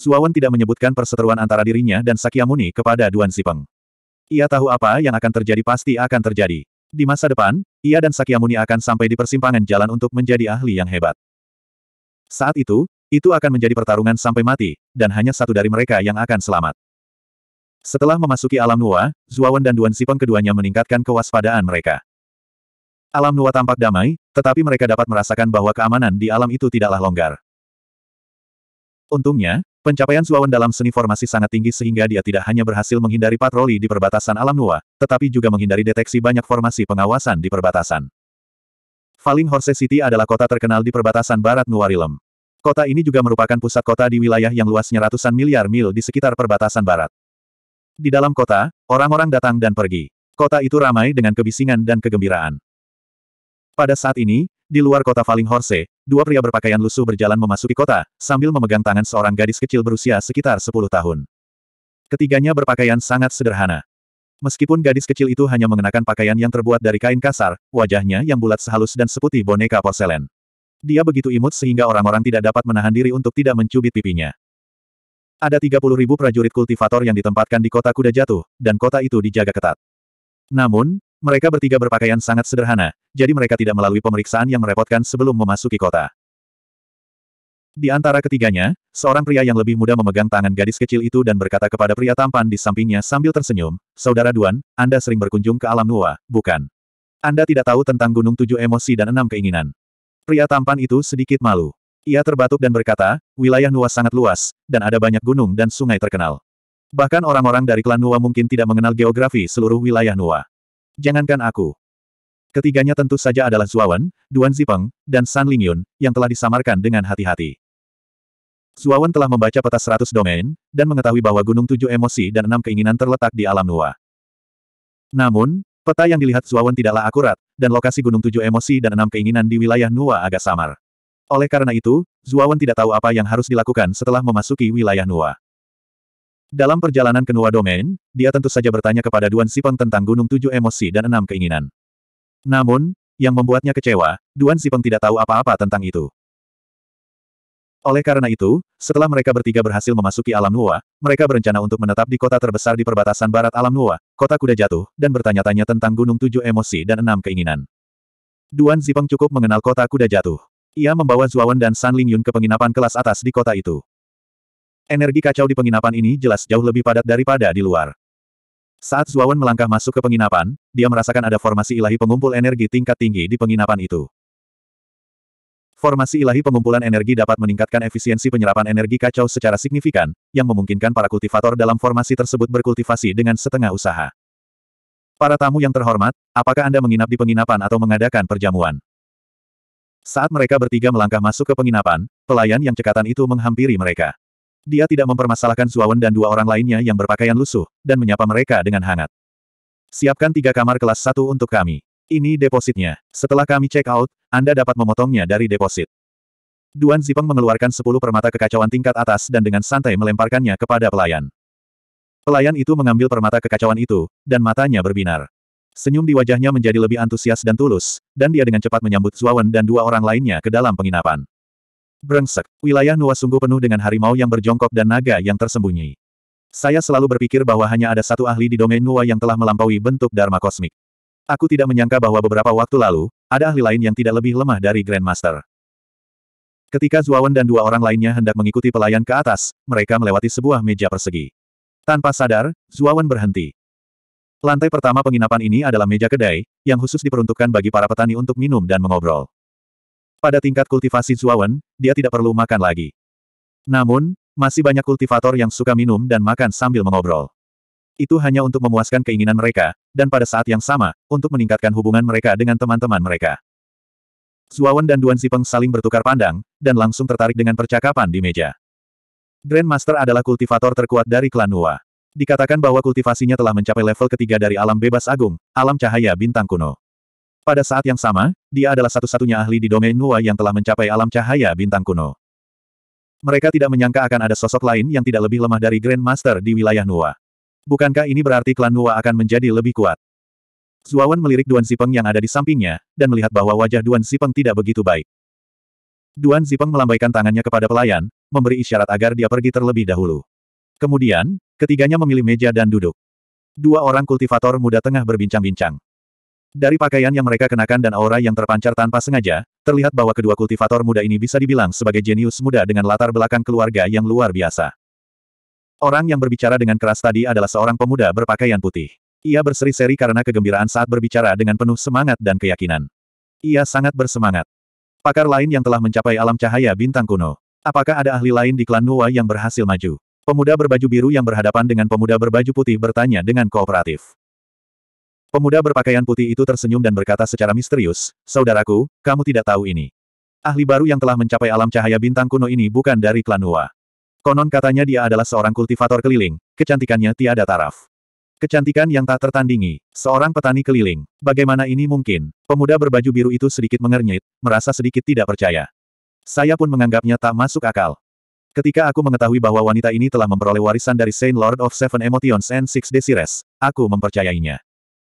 Suawan tidak menyebutkan perseteruan antara dirinya dan Sakyamuni kepada Duan Sipeng. Ia tahu apa yang akan terjadi pasti akan terjadi. Di masa depan, ia dan Sakyamuni akan sampai di persimpangan jalan untuk menjadi ahli yang hebat. Saat itu, itu akan menjadi pertarungan sampai mati, dan hanya satu dari mereka yang akan selamat. Setelah memasuki alam Nuwa, Zuawan dan Duan Sipeng keduanya meningkatkan kewaspadaan mereka. Alam Nuwa tampak damai, tetapi mereka dapat merasakan bahwa keamanan di alam itu tidaklah longgar. Untungnya, Pencapaian Suawan dalam seni formasi sangat tinggi sehingga dia tidak hanya berhasil menghindari patroli di perbatasan alam Nua, tetapi juga menghindari deteksi banyak formasi pengawasan di perbatasan. Falling Horse City adalah kota terkenal di perbatasan barat Nuarilem. Kota ini juga merupakan pusat kota di wilayah yang luasnya ratusan miliar mil di sekitar perbatasan barat. Di dalam kota, orang-orang datang dan pergi. Kota itu ramai dengan kebisingan dan kegembiraan. Pada saat ini, di luar kota Falling Horse, dua pria berpakaian lusuh berjalan memasuki kota, sambil memegang tangan seorang gadis kecil berusia sekitar 10 tahun. Ketiganya berpakaian sangat sederhana. Meskipun gadis kecil itu hanya mengenakan pakaian yang terbuat dari kain kasar, wajahnya yang bulat sehalus dan seputih boneka porselen. Dia begitu imut sehingga orang-orang tidak dapat menahan diri untuk tidak mencubit pipinya. Ada 30 ribu prajurit kultivator yang ditempatkan di kota kuda jatuh, dan kota itu dijaga ketat. Namun, mereka bertiga berpakaian sangat sederhana, jadi mereka tidak melalui pemeriksaan yang merepotkan sebelum memasuki kota. Di antara ketiganya, seorang pria yang lebih muda memegang tangan gadis kecil itu dan berkata kepada pria tampan di sampingnya sambil tersenyum, Saudara Duan, Anda sering berkunjung ke alam Nuwa, bukan? Anda tidak tahu tentang gunung tujuh emosi dan enam keinginan. Pria tampan itu sedikit malu. Ia terbatuk dan berkata, wilayah Nuwa sangat luas, dan ada banyak gunung dan sungai terkenal. Bahkan orang-orang dari klan Nuwa mungkin tidak mengenal geografi seluruh wilayah Nuwa. Jangankan aku. Ketiganya tentu saja adalah Zuawan, Duan Zipeng, dan San Lingyun, yang telah disamarkan dengan hati-hati. Zuawan telah membaca peta seratus domain, dan mengetahui bahwa gunung tujuh emosi dan enam keinginan terletak di alam Nuwa. Namun, peta yang dilihat Zuawan tidaklah akurat, dan lokasi gunung tujuh emosi dan enam keinginan di wilayah Nuwa agak samar. Oleh karena itu, Zuawan tidak tahu apa yang harus dilakukan setelah memasuki wilayah Nuwa. Dalam perjalanan ke Nuwa Domain, dia tentu saja bertanya kepada Duan Sipeng tentang Gunung Tujuh Emosi dan Enam Keinginan. Namun, yang membuatnya kecewa, Duan Sipeng tidak tahu apa-apa tentang itu. Oleh karena itu, setelah mereka bertiga berhasil memasuki alam Nua, mereka berencana untuk menetap di kota terbesar di perbatasan barat alam Nua, kota kuda jatuh, dan bertanya-tanya tentang gunung tujuh emosi dan enam keinginan. Duan Zipeng cukup mengenal kota kuda jatuh. Ia membawa Zuawan dan San Lingyun ke penginapan kelas atas di kota itu. Energi kacau di penginapan ini jelas jauh lebih padat daripada di luar. Saat Zuawan melangkah masuk ke penginapan, dia merasakan ada formasi ilahi pengumpul energi tingkat tinggi di penginapan itu. Formasi ilahi pengumpulan energi dapat meningkatkan efisiensi penyerapan energi kacau secara signifikan, yang memungkinkan para kultivator dalam formasi tersebut berkultivasi dengan setengah usaha. Para tamu yang terhormat, apakah Anda menginap di penginapan atau mengadakan perjamuan? Saat mereka bertiga melangkah masuk ke penginapan, pelayan yang cekatan itu menghampiri mereka. Dia tidak mempermasalahkan Zuawan dan dua orang lainnya yang berpakaian lusuh, dan menyapa mereka dengan hangat. Siapkan tiga kamar kelas satu untuk kami. Ini depositnya. Setelah kami check out, Anda dapat memotongnya dari deposit. Duan Zipeng mengeluarkan sepuluh permata kekacauan tingkat atas dan dengan santai melemparkannya kepada pelayan. Pelayan itu mengambil permata kekacauan itu, dan matanya berbinar. Senyum di wajahnya menjadi lebih antusias dan tulus, dan dia dengan cepat menyambut Zuawan dan dua orang lainnya ke dalam penginapan. Brengsek, wilayah Nuwa sungguh penuh dengan harimau yang berjongkok dan naga yang tersembunyi. Saya selalu berpikir bahwa hanya ada satu ahli di domain Nuwa yang telah melampaui bentuk Dharma kosmik. Aku tidak menyangka bahwa beberapa waktu lalu, ada ahli lain yang tidak lebih lemah dari Grandmaster. Ketika Zuawan dan dua orang lainnya hendak mengikuti pelayan ke atas, mereka melewati sebuah meja persegi. Tanpa sadar, Zuawan berhenti. Lantai pertama penginapan ini adalah meja kedai, yang khusus diperuntukkan bagi para petani untuk minum dan mengobrol. Pada tingkat kultivasi Zuawan, dia tidak perlu makan lagi. Namun, masih banyak kultivator yang suka minum dan makan sambil mengobrol. Itu hanya untuk memuaskan keinginan mereka, dan pada saat yang sama, untuk meningkatkan hubungan mereka dengan teman-teman mereka. Zuawan dan Duan Zipeng saling bertukar pandang, dan langsung tertarik dengan percakapan di meja. Grandmaster adalah kultivator terkuat dari klan Nuwa. Dikatakan bahwa kultivasinya telah mencapai level ketiga dari alam bebas agung, alam cahaya bintang kuno. Pada saat yang sama, dia adalah satu-satunya ahli di domain Nuwa yang telah mencapai alam cahaya bintang kuno. Mereka tidak menyangka akan ada sosok lain yang tidak lebih lemah dari Grand Master di wilayah Nuwa. Bukankah ini berarti klan Nuwa akan menjadi lebih kuat? Zuawan melirik Duan Zipeng yang ada di sampingnya, dan melihat bahwa wajah Duan Zipeng tidak begitu baik. Duan Zipeng melambaikan tangannya kepada pelayan, memberi isyarat agar dia pergi terlebih dahulu. Kemudian, ketiganya memilih meja dan duduk. Dua orang kultivator muda tengah berbincang-bincang. Dari pakaian yang mereka kenakan dan aura yang terpancar tanpa sengaja, terlihat bahwa kedua kultivator muda ini bisa dibilang sebagai jenius muda dengan latar belakang keluarga yang luar biasa. Orang yang berbicara dengan keras tadi adalah seorang pemuda berpakaian putih. Ia berseri-seri karena kegembiraan saat berbicara dengan penuh semangat dan keyakinan. Ia sangat bersemangat. Pakar lain yang telah mencapai alam cahaya bintang kuno. Apakah ada ahli lain di klan Nuwa yang berhasil maju? Pemuda berbaju biru yang berhadapan dengan pemuda berbaju putih bertanya dengan kooperatif. Pemuda berpakaian putih itu tersenyum dan berkata secara misterius, Saudaraku, kamu tidak tahu ini. Ahli baru yang telah mencapai alam cahaya bintang kuno ini bukan dari klan Nua. Konon katanya dia adalah seorang kultivator keliling, kecantikannya tiada taraf. Kecantikan yang tak tertandingi, seorang petani keliling. Bagaimana ini mungkin? Pemuda berbaju biru itu sedikit mengernyit, merasa sedikit tidak percaya. Saya pun menganggapnya tak masuk akal. Ketika aku mengetahui bahwa wanita ini telah memperoleh warisan dari Saint Lord of Seven Emotions and Six Desires, aku mempercayainya.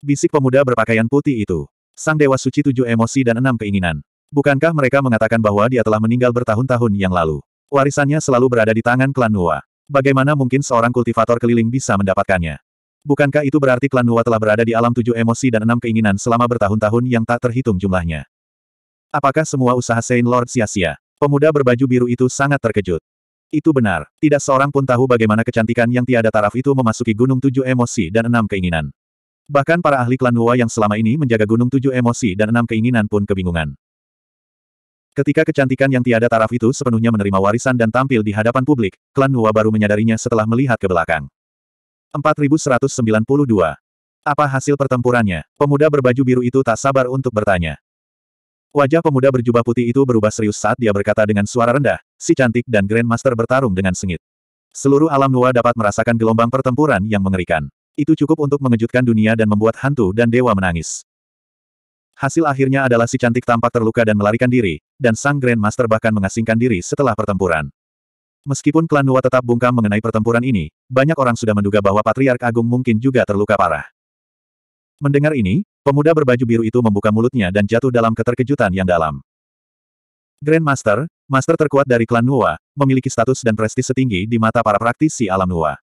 Bisik pemuda berpakaian putih itu. Sang Dewa Suci tujuh emosi dan enam keinginan. Bukankah mereka mengatakan bahwa dia telah meninggal bertahun-tahun yang lalu? Warisannya selalu berada di tangan klan Nua. Bagaimana mungkin seorang kultivator keliling bisa mendapatkannya? Bukankah itu berarti klan Nua telah berada di alam tujuh emosi dan enam keinginan selama bertahun-tahun yang tak terhitung jumlahnya? Apakah semua usaha Saint Lord sia-sia? Pemuda berbaju biru itu sangat terkejut. Itu benar, tidak seorang pun tahu bagaimana kecantikan yang tiada taraf itu memasuki gunung tujuh emosi dan enam keinginan. Bahkan para ahli klan Hua yang selama ini menjaga gunung tujuh emosi dan enam keinginan pun kebingungan. Ketika kecantikan yang tiada taraf itu sepenuhnya menerima warisan dan tampil di hadapan publik, klan Hua baru menyadarinya setelah melihat ke belakang. 4192. Apa hasil pertempurannya? Pemuda berbaju biru itu tak sabar untuk bertanya. Wajah pemuda berjubah putih itu berubah serius saat dia berkata dengan suara rendah, si cantik dan Grandmaster bertarung dengan sengit. Seluruh alam Nua dapat merasakan gelombang pertempuran yang mengerikan. Itu cukup untuk mengejutkan dunia dan membuat hantu dan dewa menangis. Hasil akhirnya adalah si cantik tampak terluka dan melarikan diri, dan sang Grandmaster bahkan mengasingkan diri setelah pertempuran. Meskipun klan Nua tetap bungkam mengenai pertempuran ini, banyak orang sudah menduga bahwa Patriark Agung mungkin juga terluka parah. Mendengar ini, pemuda berbaju biru itu membuka mulutnya dan jatuh dalam keterkejutan yang dalam. Grandmaster, master terkuat dari klan Nua, memiliki status dan prestis setinggi di mata para praktisi alam Nua.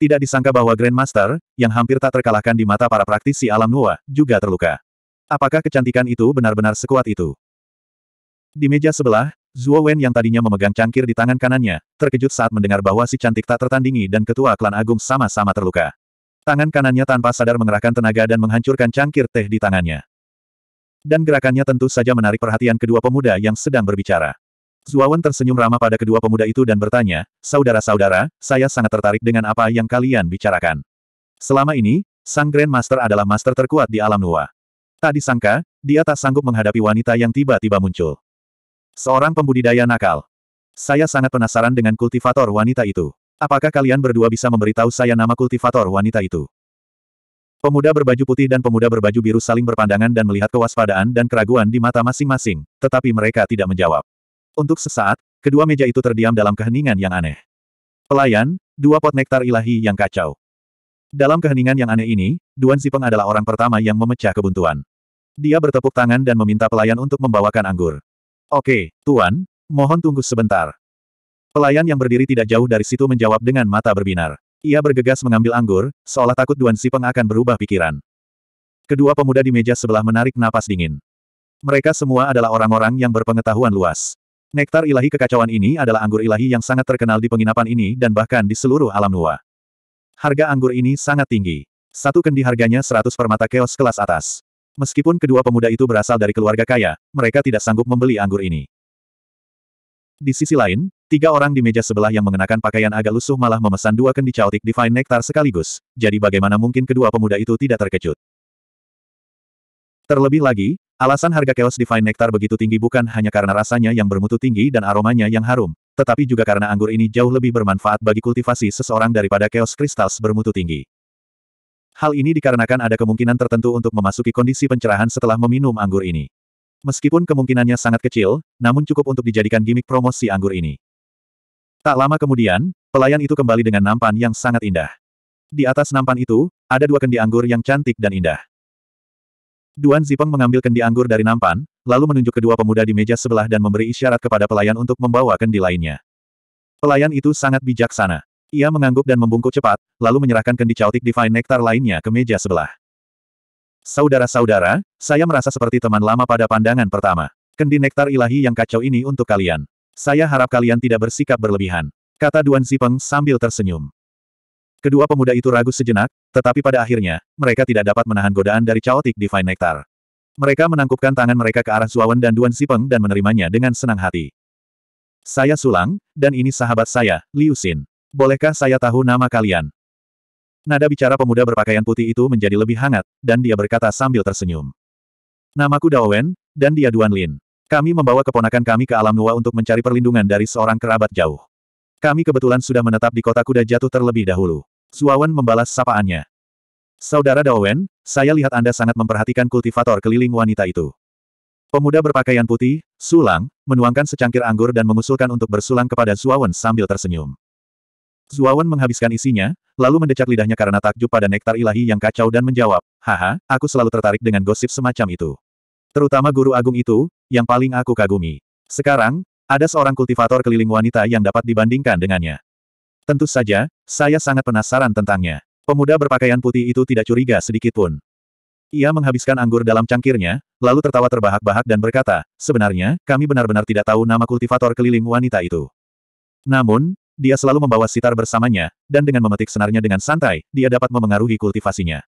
Tidak disangka bahwa Grandmaster, yang hampir tak terkalahkan di mata para praktisi alam Nuwa, juga terluka. Apakah kecantikan itu benar-benar sekuat itu? Di meja sebelah, Zhuo Wen yang tadinya memegang cangkir di tangan kanannya, terkejut saat mendengar bahwa si cantik tak tertandingi dan ketua klan agung sama-sama terluka. Tangan kanannya tanpa sadar mengerahkan tenaga dan menghancurkan cangkir teh di tangannya. Dan gerakannya tentu saja menarik perhatian kedua pemuda yang sedang berbicara. Zuawan tersenyum ramah pada kedua pemuda itu dan bertanya, Saudara-saudara, saya sangat tertarik dengan apa yang kalian bicarakan. Selama ini, Sang Grand Master adalah master terkuat di alam Nua. Tak disangka, dia tak sanggup menghadapi wanita yang tiba-tiba muncul. Seorang pembudidaya nakal. Saya sangat penasaran dengan kultivator wanita itu. Apakah kalian berdua bisa memberitahu saya nama kultivator wanita itu? Pemuda berbaju putih dan pemuda berbaju biru saling berpandangan dan melihat kewaspadaan dan keraguan di mata masing-masing, tetapi mereka tidak menjawab. Untuk sesaat, kedua meja itu terdiam dalam keheningan yang aneh. Pelayan, dua pot nektar ilahi yang kacau. Dalam keheningan yang aneh ini, Duan Zipeng adalah orang pertama yang memecah kebuntuan. Dia bertepuk tangan dan meminta pelayan untuk membawakan anggur. Oke, Tuan, mohon tunggu sebentar. Pelayan yang berdiri tidak jauh dari situ menjawab dengan mata berbinar. Ia bergegas mengambil anggur, seolah takut Duan Zipeng akan berubah pikiran. Kedua pemuda di meja sebelah menarik napas dingin. Mereka semua adalah orang-orang yang berpengetahuan luas. Nektar ilahi kekacauan ini adalah anggur ilahi yang sangat terkenal di penginapan ini dan bahkan di seluruh alam Nua. Harga anggur ini sangat tinggi. Satu kendi harganya 100 permata keos kelas atas. Meskipun kedua pemuda itu berasal dari keluarga kaya, mereka tidak sanggup membeli anggur ini. Di sisi lain, tiga orang di meja sebelah yang mengenakan pakaian agak lusuh malah memesan dua kendi caotik Divine nektar sekaligus, jadi bagaimana mungkin kedua pemuda itu tidak terkejut. Terlebih lagi, Alasan harga Chaos Divine Nectar begitu tinggi bukan hanya karena rasanya yang bermutu tinggi dan aromanya yang harum, tetapi juga karena anggur ini jauh lebih bermanfaat bagi kultivasi seseorang daripada Chaos Crystals bermutu tinggi. Hal ini dikarenakan ada kemungkinan tertentu untuk memasuki kondisi pencerahan setelah meminum anggur ini. Meskipun kemungkinannya sangat kecil, namun cukup untuk dijadikan gimmick promosi anggur ini. Tak lama kemudian, pelayan itu kembali dengan nampan yang sangat indah. Di atas nampan itu, ada dua kendi anggur yang cantik dan indah. Duan Zipeng mengambil kendi anggur dari nampan, lalu menunjuk kedua pemuda di meja sebelah dan memberi isyarat kepada pelayan untuk membawa kendi lainnya. Pelayan itu sangat bijaksana. Ia mengangguk dan membungkuk cepat, lalu menyerahkan kendi cautik divine nectar lainnya ke meja sebelah. Saudara-saudara, saya merasa seperti teman lama pada pandangan pertama. Kendi nektar ilahi yang kacau ini untuk kalian. Saya harap kalian tidak bersikap berlebihan. Kata Duan Zipeng sambil tersenyum. Kedua pemuda itu ragu sejenak, tetapi pada akhirnya, mereka tidak dapat menahan godaan dari Chaotic Divine Nectar. Mereka menangkupkan tangan mereka ke arah Zuawan dan Duan Sipeng dan menerimanya dengan senang hati. Saya Sulang, dan ini sahabat saya, Liu Xin. Bolehkah saya tahu nama kalian? Nada bicara pemuda berpakaian putih itu menjadi lebih hangat, dan dia berkata sambil tersenyum. Namaku Daowen, dan dia Duan Lin. Kami membawa keponakan kami ke alam Nuwa untuk mencari perlindungan dari seorang kerabat jauh. Kami kebetulan sudah menetap di kota kuda jatuh terlebih dahulu. Suawan membalas sapaannya. Saudara Daowen, saya lihat Anda sangat memperhatikan kultivator keliling wanita itu. Pemuda berpakaian putih, sulang, menuangkan secangkir anggur dan mengusulkan untuk bersulang kepada Zuawan sambil tersenyum. Zuawan menghabiskan isinya, lalu mendecak lidahnya karena takjub pada nektar ilahi yang kacau dan menjawab, Haha, aku selalu tertarik dengan gosip semacam itu. Terutama guru agung itu, yang paling aku kagumi. Sekarang, ada seorang kultivator keliling wanita yang dapat dibandingkan dengannya. Tentu saja, saya sangat penasaran tentangnya. Pemuda berpakaian putih itu tidak curiga sedikit pun. Ia menghabiskan anggur dalam cangkirnya, lalu tertawa terbahak-bahak dan berkata, sebenarnya, kami benar-benar tidak tahu nama kultivator keliling wanita itu. Namun, dia selalu membawa sitar bersamanya, dan dengan memetik senarnya dengan santai, dia dapat memengaruhi kultivasinya.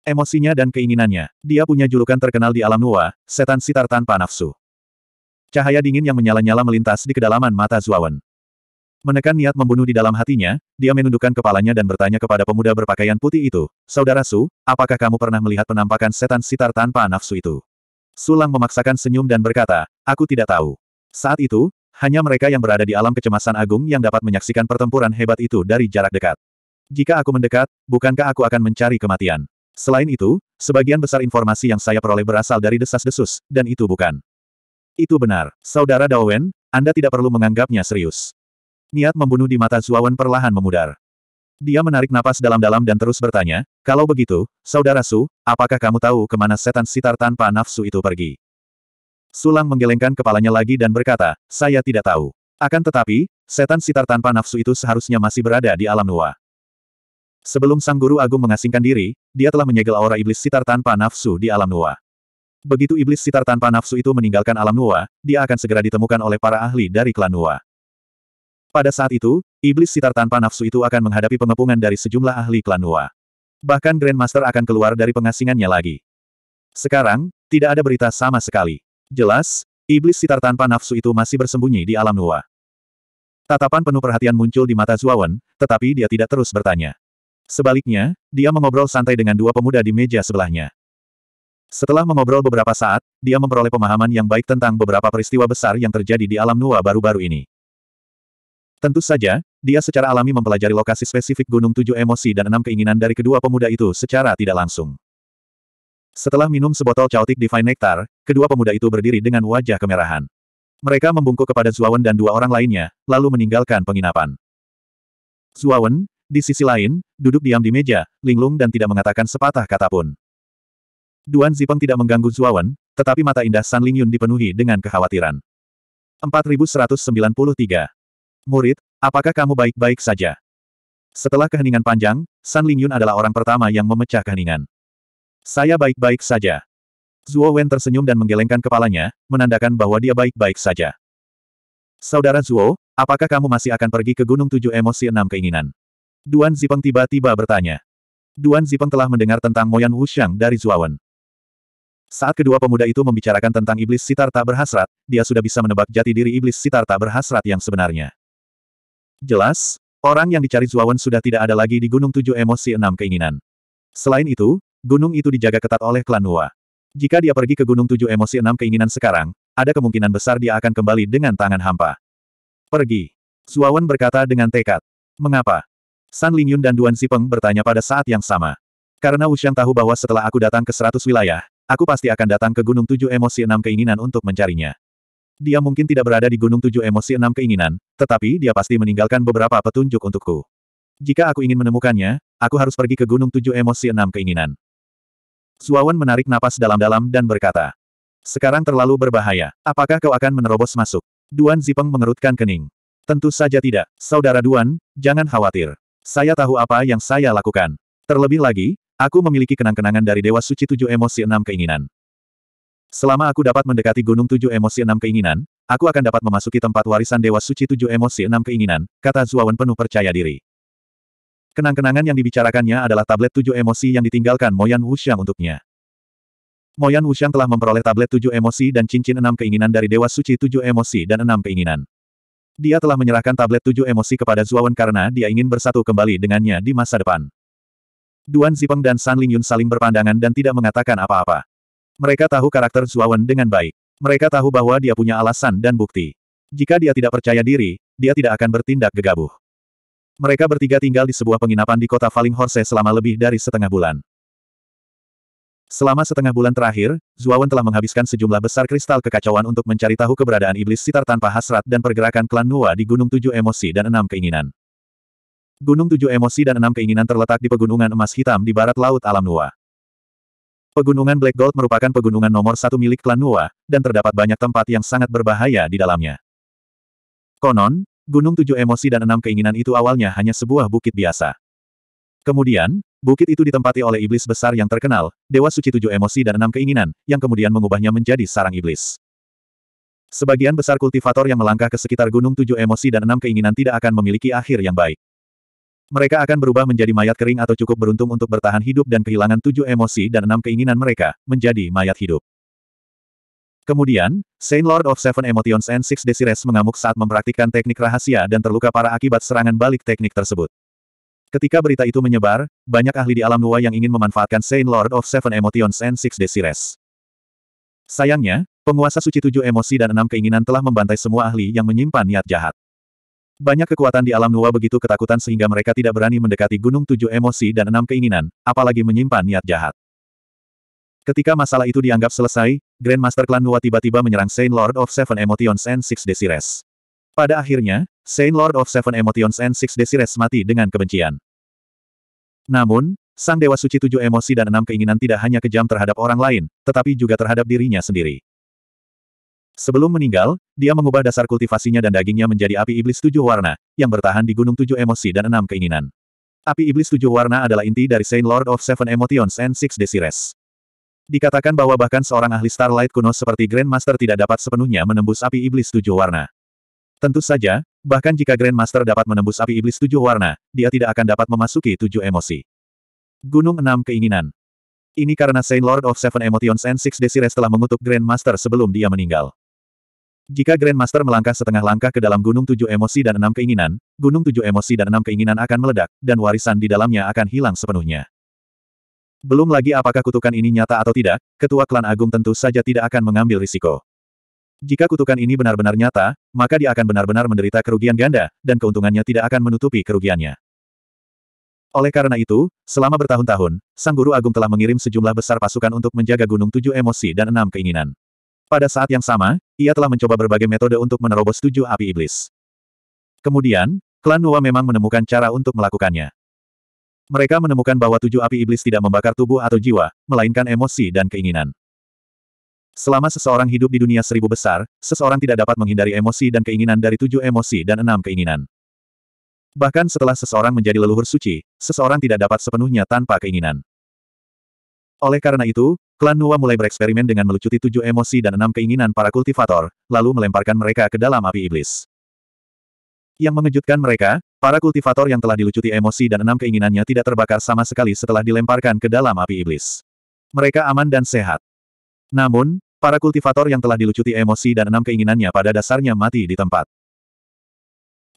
Emosinya dan keinginannya, dia punya julukan terkenal di alam Nuwa, setan sitar tanpa nafsu. Cahaya dingin yang menyala-nyala melintas di kedalaman mata Zuawan. Menekan niat membunuh di dalam hatinya, dia menundukkan kepalanya dan bertanya kepada pemuda berpakaian putih itu, Saudara Su, apakah kamu pernah melihat penampakan setan sitar tanpa nafsu itu? Sulang memaksakan senyum dan berkata, aku tidak tahu. Saat itu, hanya mereka yang berada di alam kecemasan agung yang dapat menyaksikan pertempuran hebat itu dari jarak dekat. Jika aku mendekat, bukankah aku akan mencari kematian? Selain itu, sebagian besar informasi yang saya peroleh berasal dari desas-desus, dan itu bukan. Itu benar, Saudara Dawen, Anda tidak perlu menganggapnya serius. Niat membunuh di mata Zuawan perlahan memudar. Dia menarik napas dalam-dalam dan terus bertanya, kalau begitu, Saudara Su, apakah kamu tahu kemana setan sitar tanpa nafsu itu pergi? Sulang menggelengkan kepalanya lagi dan berkata, saya tidak tahu. Akan tetapi, setan sitar tanpa nafsu itu seharusnya masih berada di alam nua. Sebelum Sang Guru Agung mengasingkan diri, dia telah menyegel aura iblis sitar tanpa nafsu di alam nua. Begitu iblis sitar tanpa nafsu itu meninggalkan alam Nua, dia akan segera ditemukan oleh para ahli dari klan Nua. Pada saat itu, iblis sitar tanpa nafsu itu akan menghadapi pengepungan dari sejumlah ahli klan Nua. Bahkan Grandmaster akan keluar dari pengasingannya lagi. Sekarang, tidak ada berita sama sekali. Jelas, iblis sitar tanpa nafsu itu masih bersembunyi di alam Nua. Tatapan penuh perhatian muncul di mata Zuawan, tetapi dia tidak terus bertanya. Sebaliknya, dia mengobrol santai dengan dua pemuda di meja sebelahnya. Setelah mengobrol beberapa saat, dia memperoleh pemahaman yang baik tentang beberapa peristiwa besar yang terjadi di alam Nua baru-baru ini. Tentu saja, dia secara alami mempelajari lokasi spesifik Gunung Tujuh Emosi dan enam keinginan dari kedua pemuda itu secara tidak langsung. Setelah minum sebotol caotik Divine Nectar, kedua pemuda itu berdiri dengan wajah kemerahan. Mereka membungkuk kepada Zuawan dan dua orang lainnya, lalu meninggalkan penginapan. Zuawan, di sisi lain, duduk diam di meja, linglung dan tidak mengatakan sepatah kata pun. Duan Zipeng tidak mengganggu Zuawan, tetapi mata indah San Lingyun dipenuhi dengan kekhawatiran. 4193 Murid, apakah kamu baik-baik saja? Setelah keheningan panjang, San Lingyun adalah orang pertama yang memecah keheningan. Saya baik-baik saja. Zuo Wen tersenyum dan menggelengkan kepalanya, menandakan bahwa dia baik-baik saja. Saudara Zuo, apakah kamu masih akan pergi ke Gunung Tujuh Emosi Enam Keinginan? Duan Zipeng tiba-tiba bertanya. Duan Zipeng telah mendengar tentang Moyan Wuxiang dari Wen. Saat kedua pemuda itu membicarakan tentang iblis sitar tak berhasrat, dia sudah bisa menebak jati diri iblis sitar tak berhasrat yang sebenarnya. Jelas, orang yang dicari Zuawan sudah tidak ada lagi di Gunung Tujuh Emosi Enam Keinginan. Selain itu, gunung itu dijaga ketat oleh klan Nua. Jika dia pergi ke Gunung Tujuh Emosi Enam Keinginan sekarang, ada kemungkinan besar dia akan kembali dengan tangan hampa. Pergi. Zuawan berkata dengan tekad. Mengapa? San Lingyun dan Duan Sipeng bertanya pada saat yang sama. Karena Wuxiang tahu bahwa setelah aku datang ke seratus wilayah, aku pasti akan datang ke Gunung Tujuh Emosi Enam Keinginan untuk mencarinya. Dia mungkin tidak berada di Gunung Tujuh Emosi Enam Keinginan, tetapi dia pasti meninggalkan beberapa petunjuk untukku. Jika aku ingin menemukannya, aku harus pergi ke Gunung Tujuh Emosi Enam Keinginan. Suawan menarik napas dalam-dalam dan berkata, Sekarang terlalu berbahaya. Apakah kau akan menerobos masuk? Duan Zipeng mengerutkan kening. Tentu saja tidak. Saudara Duan, jangan khawatir. Saya tahu apa yang saya lakukan. Terlebih lagi, aku memiliki kenang-kenangan dari Dewa Suci Tujuh Emosi Enam Keinginan. Selama aku dapat mendekati Gunung Tujuh Emosi Enam Keinginan, aku akan dapat memasuki tempat warisan Dewa Suci Tujuh Emosi Enam Keinginan, kata Zuawan penuh percaya diri. Kenang-kenangan yang dibicarakannya adalah tablet Tujuh Emosi yang ditinggalkan Moyan Wuxiang untuknya. Moyan Wuxiang telah memperoleh tablet Tujuh Emosi dan cincin Enam Keinginan dari Dewa Suci Tujuh Emosi dan Enam Keinginan. Dia telah menyerahkan tablet tujuh emosi kepada Zuawan karena dia ingin bersatu kembali dengannya di masa depan. Duan Zipeng dan San Lingyun saling berpandangan dan tidak mengatakan apa-apa. Mereka tahu karakter Zuawan dengan baik. Mereka tahu bahwa dia punya alasan dan bukti. Jika dia tidak percaya diri, dia tidak akan bertindak gegabah. Mereka bertiga tinggal di sebuah penginapan di kota Horse selama lebih dari setengah bulan. Selama setengah bulan terakhir, Zuawan telah menghabiskan sejumlah besar kristal kekacauan untuk mencari tahu keberadaan iblis sitar tanpa hasrat dan pergerakan klan Nua di Gunung Tujuh Emosi dan Enam Keinginan. Gunung Tujuh Emosi dan Enam Keinginan terletak di Pegunungan Emas Hitam di barat Laut Alam Nua. Pegunungan Black Gold merupakan pegunungan nomor satu milik klan Nuwa, dan terdapat banyak tempat yang sangat berbahaya di dalamnya. Konon, Gunung Tujuh Emosi dan Enam Keinginan itu awalnya hanya sebuah bukit biasa. Kemudian, bukit itu ditempati oleh iblis besar yang terkenal, Dewa Suci Tujuh Emosi dan Enam Keinginan, yang kemudian mengubahnya menjadi sarang iblis. Sebagian besar kultivator yang melangkah ke sekitar Gunung Tujuh Emosi dan Enam Keinginan tidak akan memiliki akhir yang baik. Mereka akan berubah menjadi mayat kering atau cukup beruntung untuk bertahan hidup dan kehilangan tujuh emosi dan enam keinginan mereka, menjadi mayat hidup. Kemudian, Saint Lord of Seven Emotions and Six Desires mengamuk saat mempraktikkan teknik rahasia dan terluka para akibat serangan balik teknik tersebut. Ketika berita itu menyebar, banyak ahli di alam Nuwa yang ingin memanfaatkan Saint Lord of Seven Emotions and Six Desires. Sayangnya, penguasa suci tujuh emosi dan enam keinginan telah membantai semua ahli yang menyimpan niat jahat. Banyak kekuatan di alam Nuwa begitu ketakutan sehingga mereka tidak berani mendekati gunung tujuh emosi dan enam keinginan, apalagi menyimpan niat jahat. Ketika masalah itu dianggap selesai, Grandmaster Klan Nuwa tiba-tiba menyerang Saint Lord of Seven Emotions and Six Desires. Pada akhirnya, Saint Lord of Seven Emotions and Six Desires mati dengan kebencian. Namun, Sang Dewa Suci Tujuh Emosi dan Enam Keinginan tidak hanya kejam terhadap orang lain, tetapi juga terhadap dirinya sendiri. Sebelum meninggal, dia mengubah dasar kultivasinya dan dagingnya menjadi api iblis tujuh warna, yang bertahan di gunung tujuh emosi dan enam keinginan. Api iblis tujuh warna adalah inti dari Saint Lord of Seven Emotions and Six Desires. Dikatakan bahwa bahkan seorang ahli Starlight kuno seperti Grandmaster tidak dapat sepenuhnya menembus api iblis tujuh warna. Tentu saja, bahkan jika Grandmaster dapat menembus api iblis tujuh warna, dia tidak akan dapat memasuki tujuh emosi. Gunung Enam Keinginan Ini karena Saint Lord of Seven Emotions and Six Desires telah mengutuk Grandmaster sebelum dia meninggal. Jika Grandmaster melangkah setengah langkah ke dalam gunung tujuh emosi dan enam keinginan, gunung tujuh emosi dan enam keinginan akan meledak, dan warisan di dalamnya akan hilang sepenuhnya. Belum lagi apakah kutukan ini nyata atau tidak, ketua klan agung tentu saja tidak akan mengambil risiko. Jika kutukan ini benar-benar nyata, maka dia akan benar-benar menderita kerugian ganda, dan keuntungannya tidak akan menutupi kerugiannya. Oleh karena itu, selama bertahun-tahun, Sang Guru Agung telah mengirim sejumlah besar pasukan untuk menjaga Gunung Tujuh Emosi dan Enam Keinginan. Pada saat yang sama, ia telah mencoba berbagai metode untuk menerobos tujuh api iblis. Kemudian, klan Nuwa memang menemukan cara untuk melakukannya. Mereka menemukan bahwa tujuh api iblis tidak membakar tubuh atau jiwa, melainkan emosi dan keinginan. Selama seseorang hidup di dunia seribu besar, seseorang tidak dapat menghindari emosi dan keinginan dari tujuh emosi dan enam keinginan. Bahkan setelah seseorang menjadi leluhur suci, seseorang tidak dapat sepenuhnya tanpa keinginan. Oleh karena itu, Klan Nuwa mulai bereksperimen dengan melucuti tujuh emosi dan enam keinginan para kultivator, lalu melemparkan mereka ke dalam api iblis. Yang mengejutkan mereka, para kultivator yang telah dilucuti emosi dan enam keinginannya tidak terbakar sama sekali setelah dilemparkan ke dalam api iblis. Mereka aman dan sehat. Namun, para kultivator yang telah dilucuti emosi dan enam keinginannya pada dasarnya mati di tempat.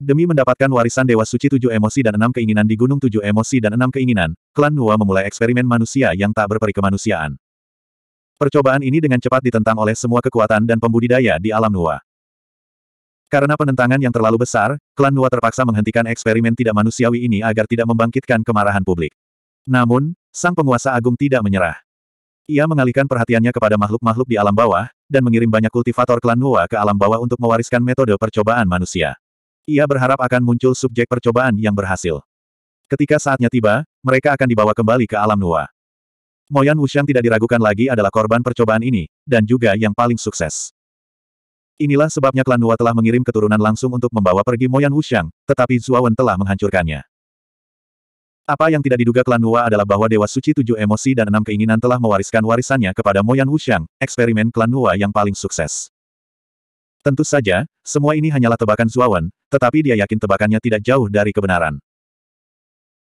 Demi mendapatkan warisan Dewa Suci Tujuh Emosi dan Enam Keinginan di Gunung Tujuh Emosi dan Enam Keinginan, klan Nuwa memulai eksperimen manusia yang tak berperikemanusiaan. Percobaan ini dengan cepat ditentang oleh semua kekuatan dan pembudidaya di alam Nuwa. Karena penentangan yang terlalu besar, klan Nuwa terpaksa menghentikan eksperimen tidak manusiawi ini agar tidak membangkitkan kemarahan publik. Namun, sang penguasa agung tidak menyerah. Ia mengalihkan perhatiannya kepada makhluk-makhluk di alam bawah, dan mengirim banyak kultivator klan Nuwa ke alam bawah untuk mewariskan metode percobaan manusia. Ia berharap akan muncul subjek percobaan yang berhasil. Ketika saatnya tiba, mereka akan dibawa kembali ke alam Nuwa. Moyan Wuxian tidak diragukan lagi adalah korban percobaan ini, dan juga yang paling sukses. Inilah sebabnya klan Nua telah mengirim keturunan langsung untuk membawa pergi Moyan Wuxian, tetapi Zuawan telah menghancurkannya. Apa yang tidak diduga klan Nua adalah bahwa Dewa Suci Tujuh Emosi dan Enam Keinginan telah mewariskan warisannya kepada Moyan Wuxiang, eksperimen klan Nua yang paling sukses. Tentu saja, semua ini hanyalah tebakan Zuawan, tetapi dia yakin tebakannya tidak jauh dari kebenaran.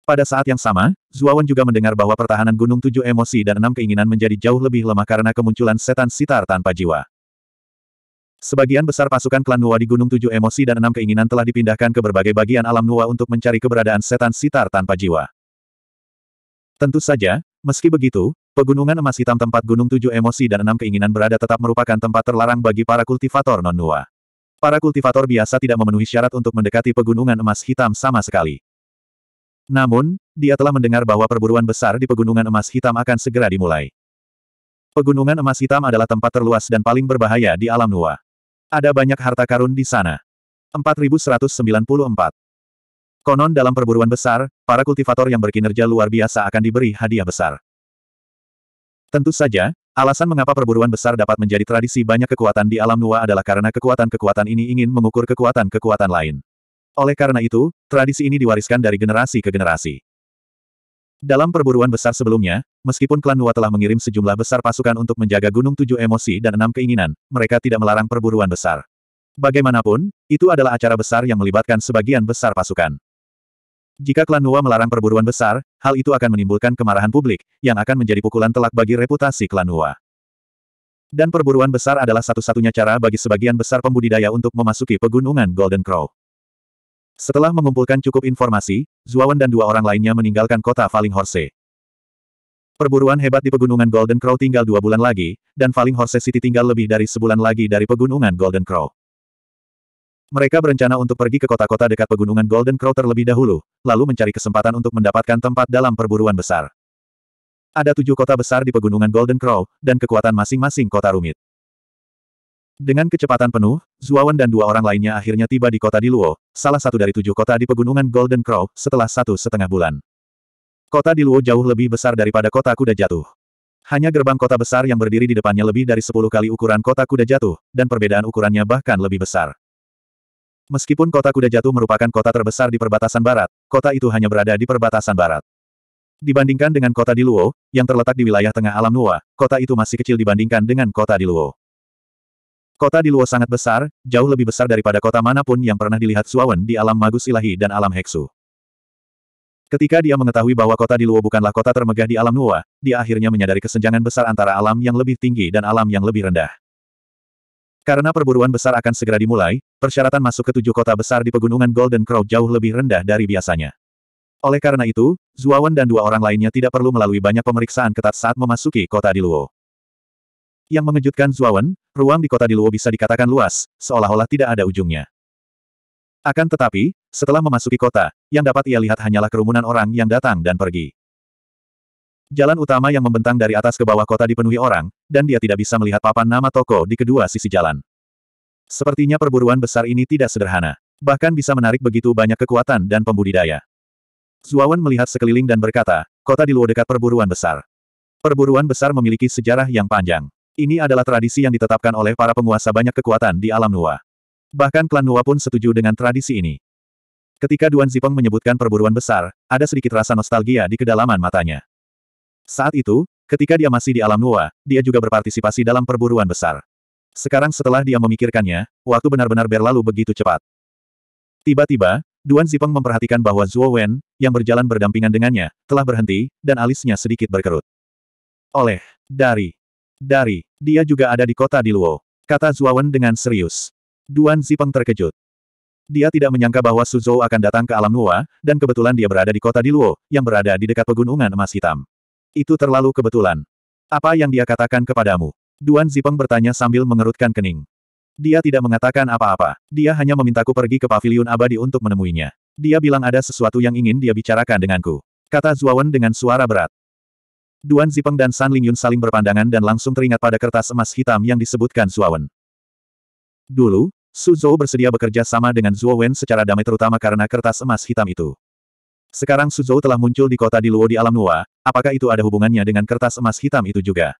Pada saat yang sama, Zuawan juga mendengar bahwa pertahanan Gunung Tujuh Emosi dan Enam Keinginan menjadi jauh lebih lemah karena kemunculan setan sitar tanpa jiwa. Sebagian besar pasukan klan Nuwa di Gunung Tujuh Emosi dan Enam Keinginan telah dipindahkan ke berbagai bagian alam Nuwa untuk mencari keberadaan setan sitar tanpa jiwa. Tentu saja, meski begitu, pegunungan emas hitam tempat Gunung Tujuh Emosi dan Enam Keinginan berada tetap merupakan tempat terlarang bagi para kultivator non-Nuwa. Para kultivator biasa tidak memenuhi syarat untuk mendekati pegunungan emas hitam sama sekali. Namun, dia telah mendengar bahwa perburuan besar di Pegunungan Emas Hitam akan segera dimulai. Pegunungan Emas Hitam adalah tempat terluas dan paling berbahaya di alam Nua. Ada banyak harta karun di sana. 4194. Konon dalam perburuan besar, para kultivator yang berkinerja luar biasa akan diberi hadiah besar. Tentu saja, alasan mengapa perburuan besar dapat menjadi tradisi banyak kekuatan di alam Nua adalah karena kekuatan-kekuatan ini ingin mengukur kekuatan-kekuatan lain. Oleh karena itu, tradisi ini diwariskan dari generasi ke generasi. Dalam perburuan besar sebelumnya, meskipun klan Nua telah mengirim sejumlah besar pasukan untuk menjaga Gunung Tujuh Emosi dan Enam Keinginan, mereka tidak melarang perburuan besar. Bagaimanapun, itu adalah acara besar yang melibatkan sebagian besar pasukan. Jika klan Nua melarang perburuan besar, hal itu akan menimbulkan kemarahan publik, yang akan menjadi pukulan telak bagi reputasi klan Nua. Dan perburuan besar adalah satu-satunya cara bagi sebagian besar pembudidaya untuk memasuki pegunungan Golden Crow. Setelah mengumpulkan cukup informasi, Zuawan dan dua orang lainnya meninggalkan kota Horse. Perburuan hebat di Pegunungan Golden Crow tinggal dua bulan lagi, dan Horse City tinggal lebih dari sebulan lagi dari Pegunungan Golden Crow. Mereka berencana untuk pergi ke kota-kota dekat Pegunungan Golden Crow terlebih dahulu, lalu mencari kesempatan untuk mendapatkan tempat dalam perburuan besar. Ada tujuh kota besar di Pegunungan Golden Crow, dan kekuatan masing-masing kota rumit. Dengan kecepatan penuh, Zuawan dan dua orang lainnya akhirnya tiba di kota Diluo, salah satu dari tujuh kota di pegunungan Golden Crow, setelah satu setengah bulan. Kota Diluo jauh lebih besar daripada kota kuda jatuh. Hanya gerbang kota besar yang berdiri di depannya lebih dari sepuluh kali ukuran kota kuda jatuh, dan perbedaan ukurannya bahkan lebih besar. Meskipun kota kuda jatuh merupakan kota terbesar di perbatasan barat, kota itu hanya berada di perbatasan barat. Dibandingkan dengan kota Diluo, yang terletak di wilayah tengah alam Nuwa, kota itu masih kecil dibandingkan dengan kota Diluo. Kota di Luo sangat besar, jauh lebih besar daripada kota manapun yang pernah dilihat Suawen di alam magus ilahi dan alam heksu. Ketika dia mengetahui bahwa kota di Luo bukanlah kota termegah di alam Nuwa, dia akhirnya menyadari kesenjangan besar antara alam yang lebih tinggi dan alam yang lebih rendah. Karena perburuan besar akan segera dimulai, persyaratan masuk ke tujuh kota besar di pegunungan Golden Crow jauh lebih rendah dari biasanya. Oleh karena itu, Zuawan dan dua orang lainnya tidak perlu melalui banyak pemeriksaan ketat saat memasuki kota di Luo. Yang mengejutkan Zuawan, ruang di kota di Luo bisa dikatakan luas, seolah-olah tidak ada ujungnya. Akan tetapi, setelah memasuki kota, yang dapat ia lihat hanyalah kerumunan orang yang datang dan pergi. Jalan utama yang membentang dari atas ke bawah kota dipenuhi orang, dan dia tidak bisa melihat papan nama toko di kedua sisi jalan. Sepertinya perburuan besar ini tidak sederhana. Bahkan bisa menarik begitu banyak kekuatan dan pembudidaya. Zuawan melihat sekeliling dan berkata, kota di luar dekat perburuan besar. Perburuan besar memiliki sejarah yang panjang. Ini adalah tradisi yang ditetapkan oleh para penguasa banyak kekuatan di alam Nuwa. Bahkan klan Nuwa pun setuju dengan tradisi ini. Ketika Duan Zipeng menyebutkan perburuan besar, ada sedikit rasa nostalgia di kedalaman matanya. Saat itu, ketika dia masih di alam Nuwa, dia juga berpartisipasi dalam perburuan besar. Sekarang setelah dia memikirkannya, waktu benar-benar berlalu begitu cepat. Tiba-tiba, Duan Zipeng memperhatikan bahwa Zhuo Wen, yang berjalan berdampingan dengannya, telah berhenti, dan alisnya sedikit berkerut. Oleh, dari dari, dia juga ada di kota di Luo. Kata Zuawan dengan serius. Duan Zipeng terkejut. Dia tidak menyangka bahwa Suzhou akan datang ke alam Nuwa, dan kebetulan dia berada di kota di Luo, yang berada di dekat pegunungan emas hitam. Itu terlalu kebetulan. Apa yang dia katakan kepadamu? Duan Zipeng bertanya sambil mengerutkan kening. Dia tidak mengatakan apa-apa. Dia hanya memintaku pergi ke paviliun abadi untuk menemuinya. Dia bilang ada sesuatu yang ingin dia bicarakan denganku. Kata Zuawan dengan suara berat. Duan Zipeng dan San Lingyun saling berpandangan dan langsung teringat pada kertas emas hitam yang disebutkan Wen. Dulu, Su Zhou bersedia bekerja sama dengan Zhuo Wen secara damai terutama karena kertas emas hitam itu. Sekarang Su Zhou telah muncul di kota di Luo di alam Nuwa, apakah itu ada hubungannya dengan kertas emas hitam itu juga?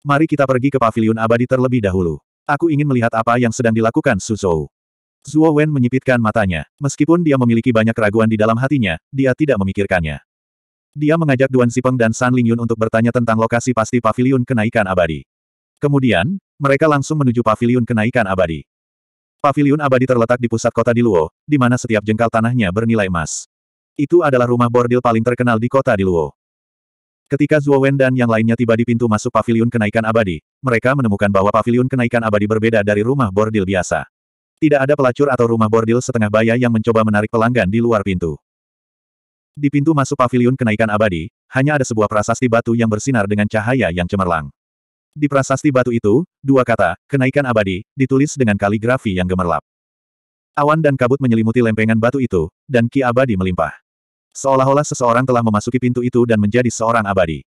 Mari kita pergi ke Paviliun abadi terlebih dahulu. Aku ingin melihat apa yang sedang dilakukan Su Zhou. Zhuo Wen menyipitkan matanya. Meskipun dia memiliki banyak keraguan di dalam hatinya, dia tidak memikirkannya. Dia mengajak Duan Sipeng dan San Lingyun untuk bertanya tentang lokasi pasti pavilion kenaikan abadi. Kemudian, mereka langsung menuju pavilion kenaikan abadi. Pavilion abadi terletak di pusat kota di Luo, di mana setiap jengkal tanahnya bernilai emas. Itu adalah rumah bordil paling terkenal di kota di Luo. Ketika Zhuo Wen dan yang lainnya tiba di pintu masuk pavilion kenaikan abadi, mereka menemukan bahwa pavilion kenaikan abadi berbeda dari rumah bordil biasa. Tidak ada pelacur atau rumah bordil setengah baya yang mencoba menarik pelanggan di luar pintu. Di pintu masuk pavilion kenaikan abadi, hanya ada sebuah prasasti batu yang bersinar dengan cahaya yang cemerlang. Di prasasti batu itu, dua kata, kenaikan abadi, ditulis dengan kaligrafi yang gemerlap. Awan dan kabut menyelimuti lempengan batu itu, dan ki abadi melimpah. Seolah-olah seseorang telah memasuki pintu itu dan menjadi seorang abadi.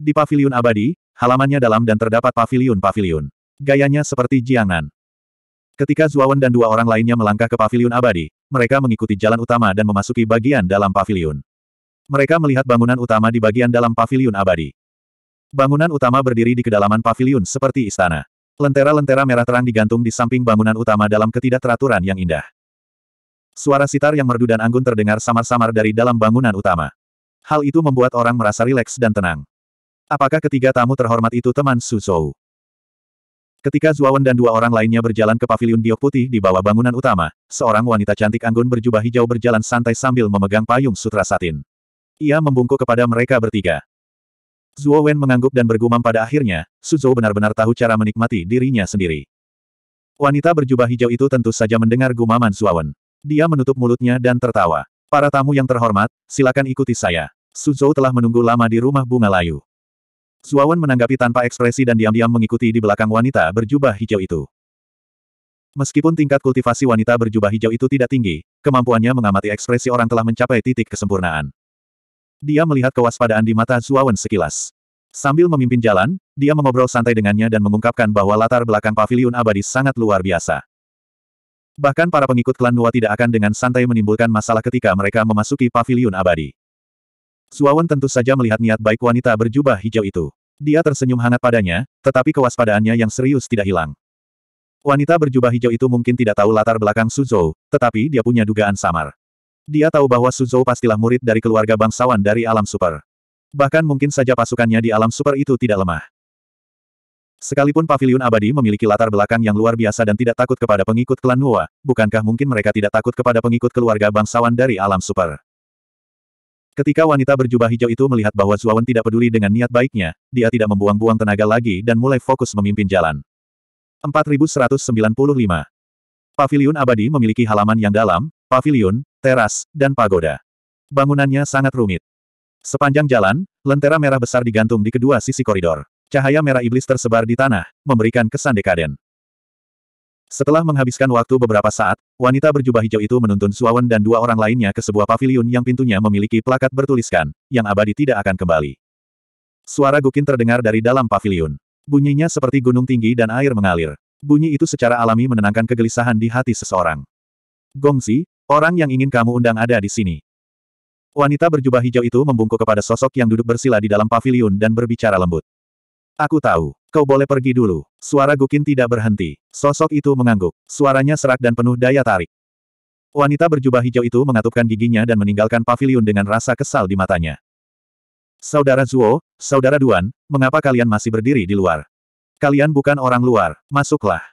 Di pavilion abadi, halamannya dalam dan terdapat pavilion-pavilion. Gayanya seperti jiangan. Ketika Zuawan dan dua orang lainnya melangkah ke pavilion abadi, mereka mengikuti jalan utama dan memasuki bagian dalam pavilion. Mereka melihat bangunan utama di bagian dalam pavilion abadi. Bangunan utama berdiri di kedalaman pavilion seperti istana. Lentera-lentera merah terang digantung di samping bangunan utama dalam ketidakteraturan yang indah. Suara sitar yang merdu dan anggun terdengar samar-samar dari dalam bangunan utama. Hal itu membuat orang merasa rileks dan tenang. Apakah ketiga tamu terhormat itu teman Suzhou? Ketika Zuawan dan dua orang lainnya berjalan ke paviliun giok putih di bawah bangunan utama, seorang wanita cantik anggun berjubah hijau berjalan santai sambil memegang payung sutra satin. Ia membungkuk kepada mereka bertiga. Zuo Wen mengangguk dan bergumam pada akhirnya, Suzhou benar-benar tahu cara menikmati dirinya sendiri. Wanita berjubah hijau itu tentu saja mendengar gumaman Wen. Dia menutup mulutnya dan tertawa. Para tamu yang terhormat, silakan ikuti saya. Suzhou telah menunggu lama di rumah bunga layu. Suawan menanggapi tanpa ekspresi dan diam-diam mengikuti di belakang wanita berjubah hijau itu. Meskipun tingkat kultivasi wanita berjubah hijau itu tidak tinggi, kemampuannya mengamati ekspresi orang telah mencapai titik kesempurnaan. Dia melihat kewaspadaan di mata Suawan sekilas. Sambil memimpin jalan, dia mengobrol santai dengannya dan mengungkapkan bahwa latar belakang pavilion abadi sangat luar biasa. Bahkan para pengikut klan Nua tidak akan dengan santai menimbulkan masalah ketika mereka memasuki pavilion abadi. Suawan tentu saja melihat niat baik wanita berjubah hijau itu. Dia tersenyum hangat padanya, tetapi kewaspadaannya yang serius tidak hilang. Wanita berjubah hijau itu mungkin tidak tahu latar belakang Suzhou, tetapi dia punya dugaan samar. Dia tahu bahwa Suzhou pastilah murid dari keluarga bangsawan dari alam super. Bahkan mungkin saja pasukannya di alam super itu tidak lemah. Sekalipun Paviliun Abadi memiliki latar belakang yang luar biasa dan tidak takut kepada pengikut klan Nuwa, bukankah mungkin mereka tidak takut kepada pengikut keluarga bangsawan dari alam super? Ketika wanita berjubah hijau itu melihat bahwa Zuawan tidak peduli dengan niat baiknya, dia tidak membuang-buang tenaga lagi dan mulai fokus memimpin jalan. 4195 Paviliun abadi memiliki halaman yang dalam, pavilion, teras, dan pagoda. Bangunannya sangat rumit. Sepanjang jalan, lentera merah besar digantung di kedua sisi koridor. Cahaya merah iblis tersebar di tanah, memberikan kesan dekaden. Setelah menghabiskan waktu beberapa saat, wanita berjubah hijau itu menuntun Suawan dan dua orang lainnya ke sebuah paviliun yang pintunya memiliki plakat bertuliskan, yang abadi tidak akan kembali. Suara gukin terdengar dari dalam paviliun. Bunyinya seperti gunung tinggi dan air mengalir. Bunyi itu secara alami menenangkan kegelisahan di hati seseorang. Gongsi, orang yang ingin kamu undang ada di sini. Wanita berjubah hijau itu membungkuk kepada sosok yang duduk bersila di dalam paviliun dan berbicara lembut. Aku tahu. Kau boleh pergi dulu. Suara Gukin tidak berhenti. Sosok itu mengangguk. Suaranya serak dan penuh daya tarik. Wanita berjubah hijau itu mengatupkan giginya dan meninggalkan pavilion dengan rasa kesal di matanya. Saudara Zuo, Saudara Duan, mengapa kalian masih berdiri di luar? Kalian bukan orang luar, masuklah.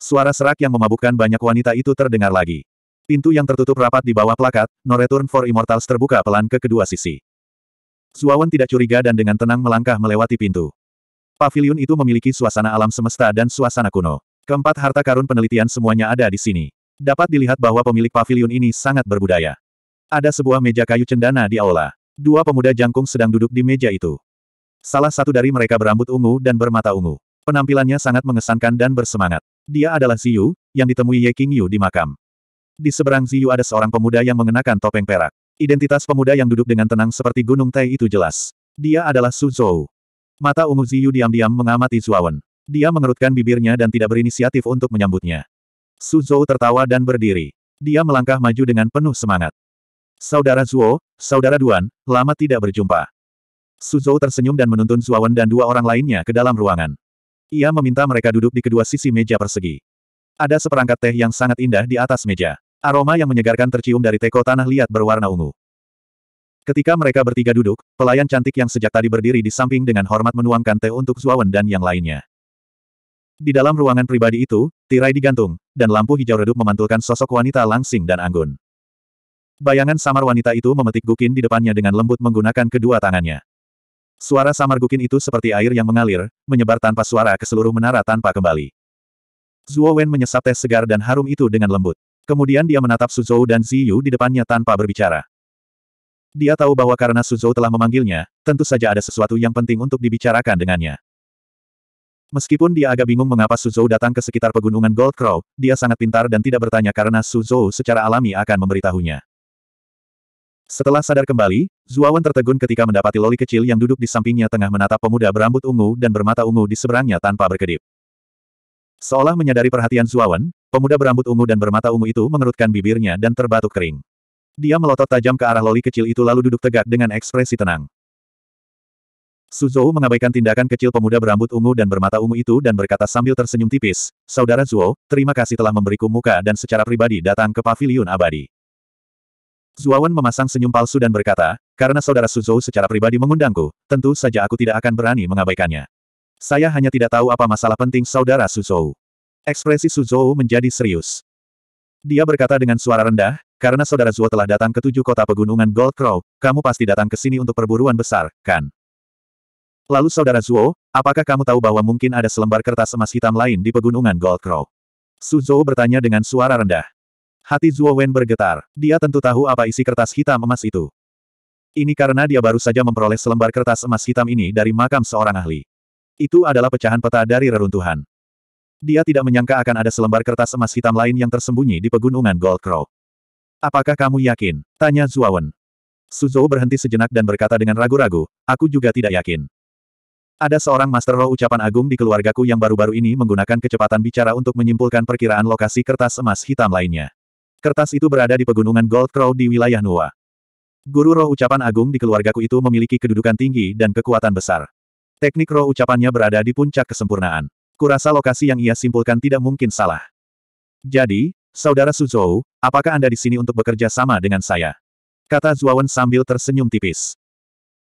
Suara serak yang memabukkan banyak wanita itu terdengar lagi. Pintu yang tertutup rapat di bawah plakat, No Return for Immortals terbuka pelan ke kedua sisi. Zuawan tidak curiga dan dengan tenang melangkah melewati pintu. Pavilion itu memiliki suasana alam semesta dan suasana kuno. Keempat harta karun penelitian semuanya ada di sini. Dapat dilihat bahwa pemilik pavilion ini sangat berbudaya. Ada sebuah meja kayu cendana di aula. Dua pemuda jangkung sedang duduk di meja itu. Salah satu dari mereka berambut ungu dan bermata ungu. Penampilannya sangat mengesankan dan bersemangat. Dia adalah Ziyu, yang ditemui Ye Qingyu di makam. Di seberang Ziyu ada seorang pemuda yang mengenakan topeng perak. Identitas pemuda yang duduk dengan tenang seperti gunung teh itu jelas. Dia adalah Su Zhou. Mata ungu Ziyu diam-diam mengamati Zuawan. Dia mengerutkan bibirnya dan tidak berinisiatif untuk menyambutnya. Su Zhou tertawa dan berdiri. Dia melangkah maju dengan penuh semangat. Saudara Zuo, Saudara Duan, lama tidak berjumpa. Su Zhou tersenyum dan menuntun Zuawan dan dua orang lainnya ke dalam ruangan. Ia meminta mereka duduk di kedua sisi meja persegi. Ada seperangkat teh yang sangat indah di atas meja. Aroma yang menyegarkan tercium dari teko tanah liat berwarna ungu. Ketika mereka bertiga duduk, pelayan cantik yang sejak tadi berdiri di samping dengan hormat menuangkan teh untuk Zuawan dan yang lainnya. Di dalam ruangan pribadi itu, tirai digantung, dan lampu hijau redup memantulkan sosok wanita langsing dan anggun. Bayangan samar wanita itu memetik gukin di depannya dengan lembut menggunakan kedua tangannya. Suara samar gukin itu seperti air yang mengalir, menyebar tanpa suara ke seluruh menara tanpa kembali. Zuo Wen menyesap teh segar dan harum itu dengan lembut. Kemudian dia menatap Suzhou dan Ziyu di depannya tanpa berbicara. Dia tahu bahwa karena Suzhou telah memanggilnya, tentu saja ada sesuatu yang penting untuk dibicarakan dengannya. Meskipun dia agak bingung mengapa Suzhou datang ke sekitar pegunungan Gold Crow, dia sangat pintar dan tidak bertanya karena Suzhou secara alami akan memberitahunya. Setelah sadar kembali, Zuawan tertegun ketika mendapati loli kecil yang duduk di sampingnya tengah menatap pemuda berambut ungu dan bermata ungu di seberangnya tanpa berkedip. Seolah menyadari perhatian Zuawan, pemuda berambut ungu dan bermata ungu itu mengerutkan bibirnya dan terbatuk kering. Dia melotot tajam ke arah loli kecil itu lalu duduk tegak dengan ekspresi tenang. Suzhou mengabaikan tindakan kecil pemuda berambut ungu dan bermata ungu itu dan berkata sambil tersenyum tipis, Saudara Zuo, terima kasih telah memberiku muka dan secara pribadi datang ke paviliun abadi. Zuawan memasang senyum palsu dan berkata, karena saudara Suzhou secara pribadi mengundangku, tentu saja aku tidak akan berani mengabaikannya. Saya hanya tidak tahu apa masalah penting saudara Suzhou. Ekspresi Suzhou menjadi serius. Dia berkata dengan suara rendah, karena saudara Zuo telah datang ke tujuh kota pegunungan Gold Crow, kamu pasti datang ke sini untuk perburuan besar, kan? Lalu saudara Zuo, apakah kamu tahu bahwa mungkin ada selembar kertas emas hitam lain di pegunungan Gold Crow? Su Zhou bertanya dengan suara rendah. Hati Zuo Wen bergetar. Dia tentu tahu apa isi kertas hitam emas itu. Ini karena dia baru saja memperoleh selembar kertas emas hitam ini dari makam seorang ahli. Itu adalah pecahan peta dari reruntuhan. Dia tidak menyangka akan ada selembar kertas emas hitam lain yang tersembunyi di pegunungan Gold Crow. Apakah kamu yakin? Tanya Zuawan. Suzhou berhenti sejenak dan berkata dengan ragu-ragu, aku juga tidak yakin. Ada seorang Master Roh ucapan agung di keluargaku yang baru-baru ini menggunakan kecepatan bicara untuk menyimpulkan perkiraan lokasi kertas emas hitam lainnya. Kertas itu berada di pegunungan Gold Crow di wilayah Nuwa. Guru roh ucapan agung di keluargaku itu memiliki kedudukan tinggi dan kekuatan besar. Teknik roh ucapannya berada di puncak kesempurnaan. Kurasa lokasi yang ia simpulkan tidak mungkin salah. Jadi, Saudara Suzhou, apakah Anda di sini untuk bekerja sama dengan saya? Kata Zuowen sambil tersenyum tipis.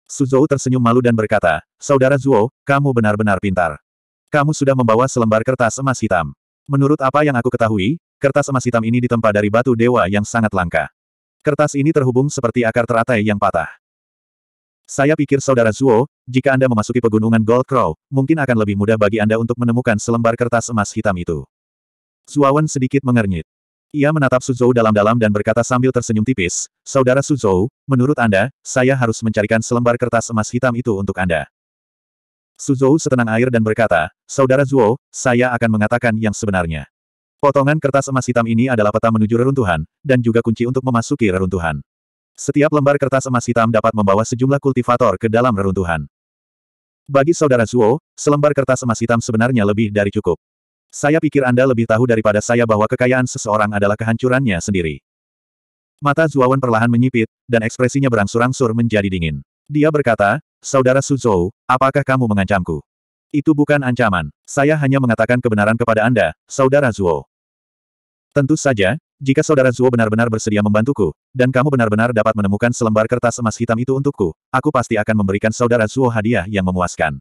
Suzhou tersenyum malu dan berkata, Saudara Zuo, kamu benar-benar pintar. Kamu sudah membawa selembar kertas emas hitam. Menurut apa yang aku ketahui, kertas emas hitam ini ditempa dari batu dewa yang sangat langka. Kertas ini terhubung seperti akar teratai yang patah. Saya pikir saudara Zuo, jika Anda memasuki pegunungan Gold Crow, mungkin akan lebih mudah bagi Anda untuk menemukan selembar kertas emas hitam itu. Zuawan sedikit mengernyit. Ia menatap Suzhou dalam-dalam dan berkata sambil tersenyum tipis, Saudara Suzhou, menurut Anda, saya harus mencarikan selembar kertas emas hitam itu untuk Anda. Suzhou setenang air dan berkata, Saudara Zuo, saya akan mengatakan yang sebenarnya. Potongan kertas emas hitam ini adalah peta menuju reruntuhan, dan juga kunci untuk memasuki reruntuhan. Setiap lembar kertas emas hitam dapat membawa sejumlah kultivator ke dalam reruntuhan. Bagi saudara Zuo, selembar kertas emas hitam sebenarnya lebih dari cukup. Saya pikir Anda lebih tahu daripada saya bahwa kekayaan seseorang adalah kehancurannya sendiri. Mata Zuawan perlahan menyipit, dan ekspresinya berangsur-angsur menjadi dingin. Dia berkata, Saudara Suzhou, apakah kamu mengancamku? Itu bukan ancaman. Saya hanya mengatakan kebenaran kepada Anda, Saudara Zuo. Tentu saja, jika saudara Zuo benar-benar bersedia membantuku, dan kamu benar-benar dapat menemukan selembar kertas emas hitam itu untukku, aku pasti akan memberikan saudara Zuo hadiah yang memuaskan.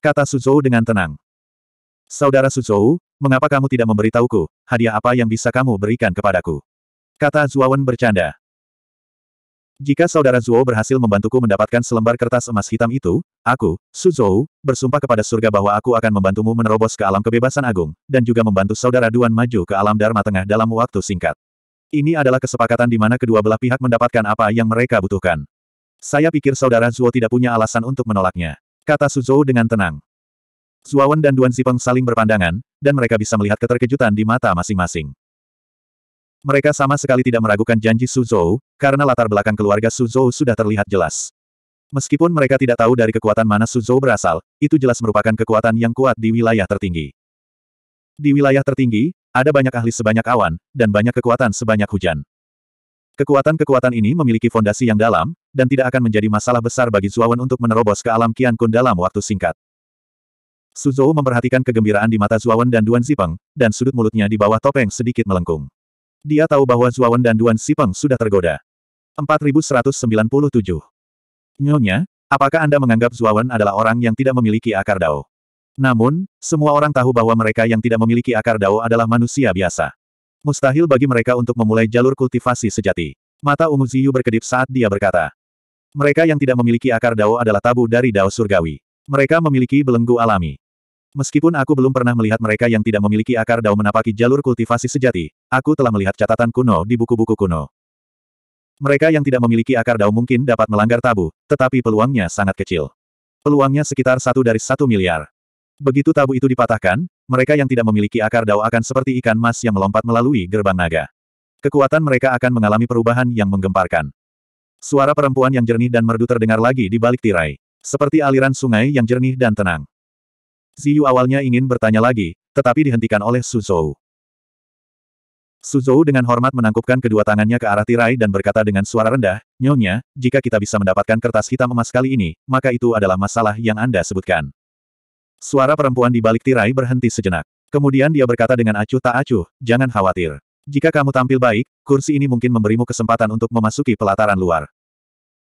Kata Suzhou dengan tenang. Saudara Suzhou, mengapa kamu tidak memberitahuku, hadiah apa yang bisa kamu berikan kepadaku? Kata Wen bercanda. Jika saudara Zuo berhasil membantuku mendapatkan selembar kertas emas hitam itu, aku, Su Zhou, bersumpah kepada surga bahwa aku akan membantumu menerobos ke alam kebebasan agung, dan juga membantu saudara Duan maju ke alam Dharma Tengah dalam waktu singkat. Ini adalah kesepakatan di mana kedua belah pihak mendapatkan apa yang mereka butuhkan. Saya pikir saudara Zuo tidak punya alasan untuk menolaknya, kata Su Zhou dengan tenang. Zuawan dan Duan Zipeng saling berpandangan, dan mereka bisa melihat keterkejutan di mata masing-masing. Mereka sama sekali tidak meragukan janji Suzhou, karena latar belakang keluarga Suzhou sudah terlihat jelas. Meskipun mereka tidak tahu dari kekuatan mana Suzhou berasal, itu jelas merupakan kekuatan yang kuat di wilayah tertinggi. Di wilayah tertinggi, ada banyak ahli sebanyak awan, dan banyak kekuatan sebanyak hujan. Kekuatan-kekuatan ini memiliki fondasi yang dalam, dan tidak akan menjadi masalah besar bagi Zuawan untuk menerobos ke alam Qian Kun dalam waktu singkat. Suzhou memperhatikan kegembiraan di mata Zuawan dan Duan Zipeng, dan sudut mulutnya di bawah topeng sedikit melengkung. Dia tahu bahwa Zuawan dan Duan Sipeng sudah tergoda. 4197. Nyonya, apakah Anda menganggap Zuawan adalah orang yang tidak memiliki akar dao? Namun, semua orang tahu bahwa mereka yang tidak memiliki akar dao adalah manusia biasa. Mustahil bagi mereka untuk memulai jalur kultivasi sejati. Mata ungu Ziyu berkedip saat dia berkata. Mereka yang tidak memiliki akar dao adalah tabu dari dao surgawi. Mereka memiliki belenggu alami. Meskipun aku belum pernah melihat mereka yang tidak memiliki akar dao menapaki jalur kultivasi sejati, aku telah melihat catatan kuno di buku-buku kuno. Mereka yang tidak memiliki akar dao mungkin dapat melanggar tabu, tetapi peluangnya sangat kecil. Peluangnya sekitar satu dari satu miliar. Begitu tabu itu dipatahkan, mereka yang tidak memiliki akar dao akan seperti ikan mas yang melompat melalui gerbang naga. Kekuatan mereka akan mengalami perubahan yang menggemparkan. Suara perempuan yang jernih dan merdu terdengar lagi di balik tirai. Seperti aliran sungai yang jernih dan tenang. Ziyu awalnya ingin bertanya lagi, tetapi dihentikan oleh Suzhou. Suzhou dengan hormat menangkupkan kedua tangannya ke arah tirai dan berkata dengan suara rendah, Nyonya, jika kita bisa mendapatkan kertas hitam emas kali ini, maka itu adalah masalah yang Anda sebutkan. Suara perempuan di balik tirai berhenti sejenak. Kemudian dia berkata dengan acuh tak acuh, jangan khawatir. Jika kamu tampil baik, kursi ini mungkin memberimu kesempatan untuk memasuki pelataran luar.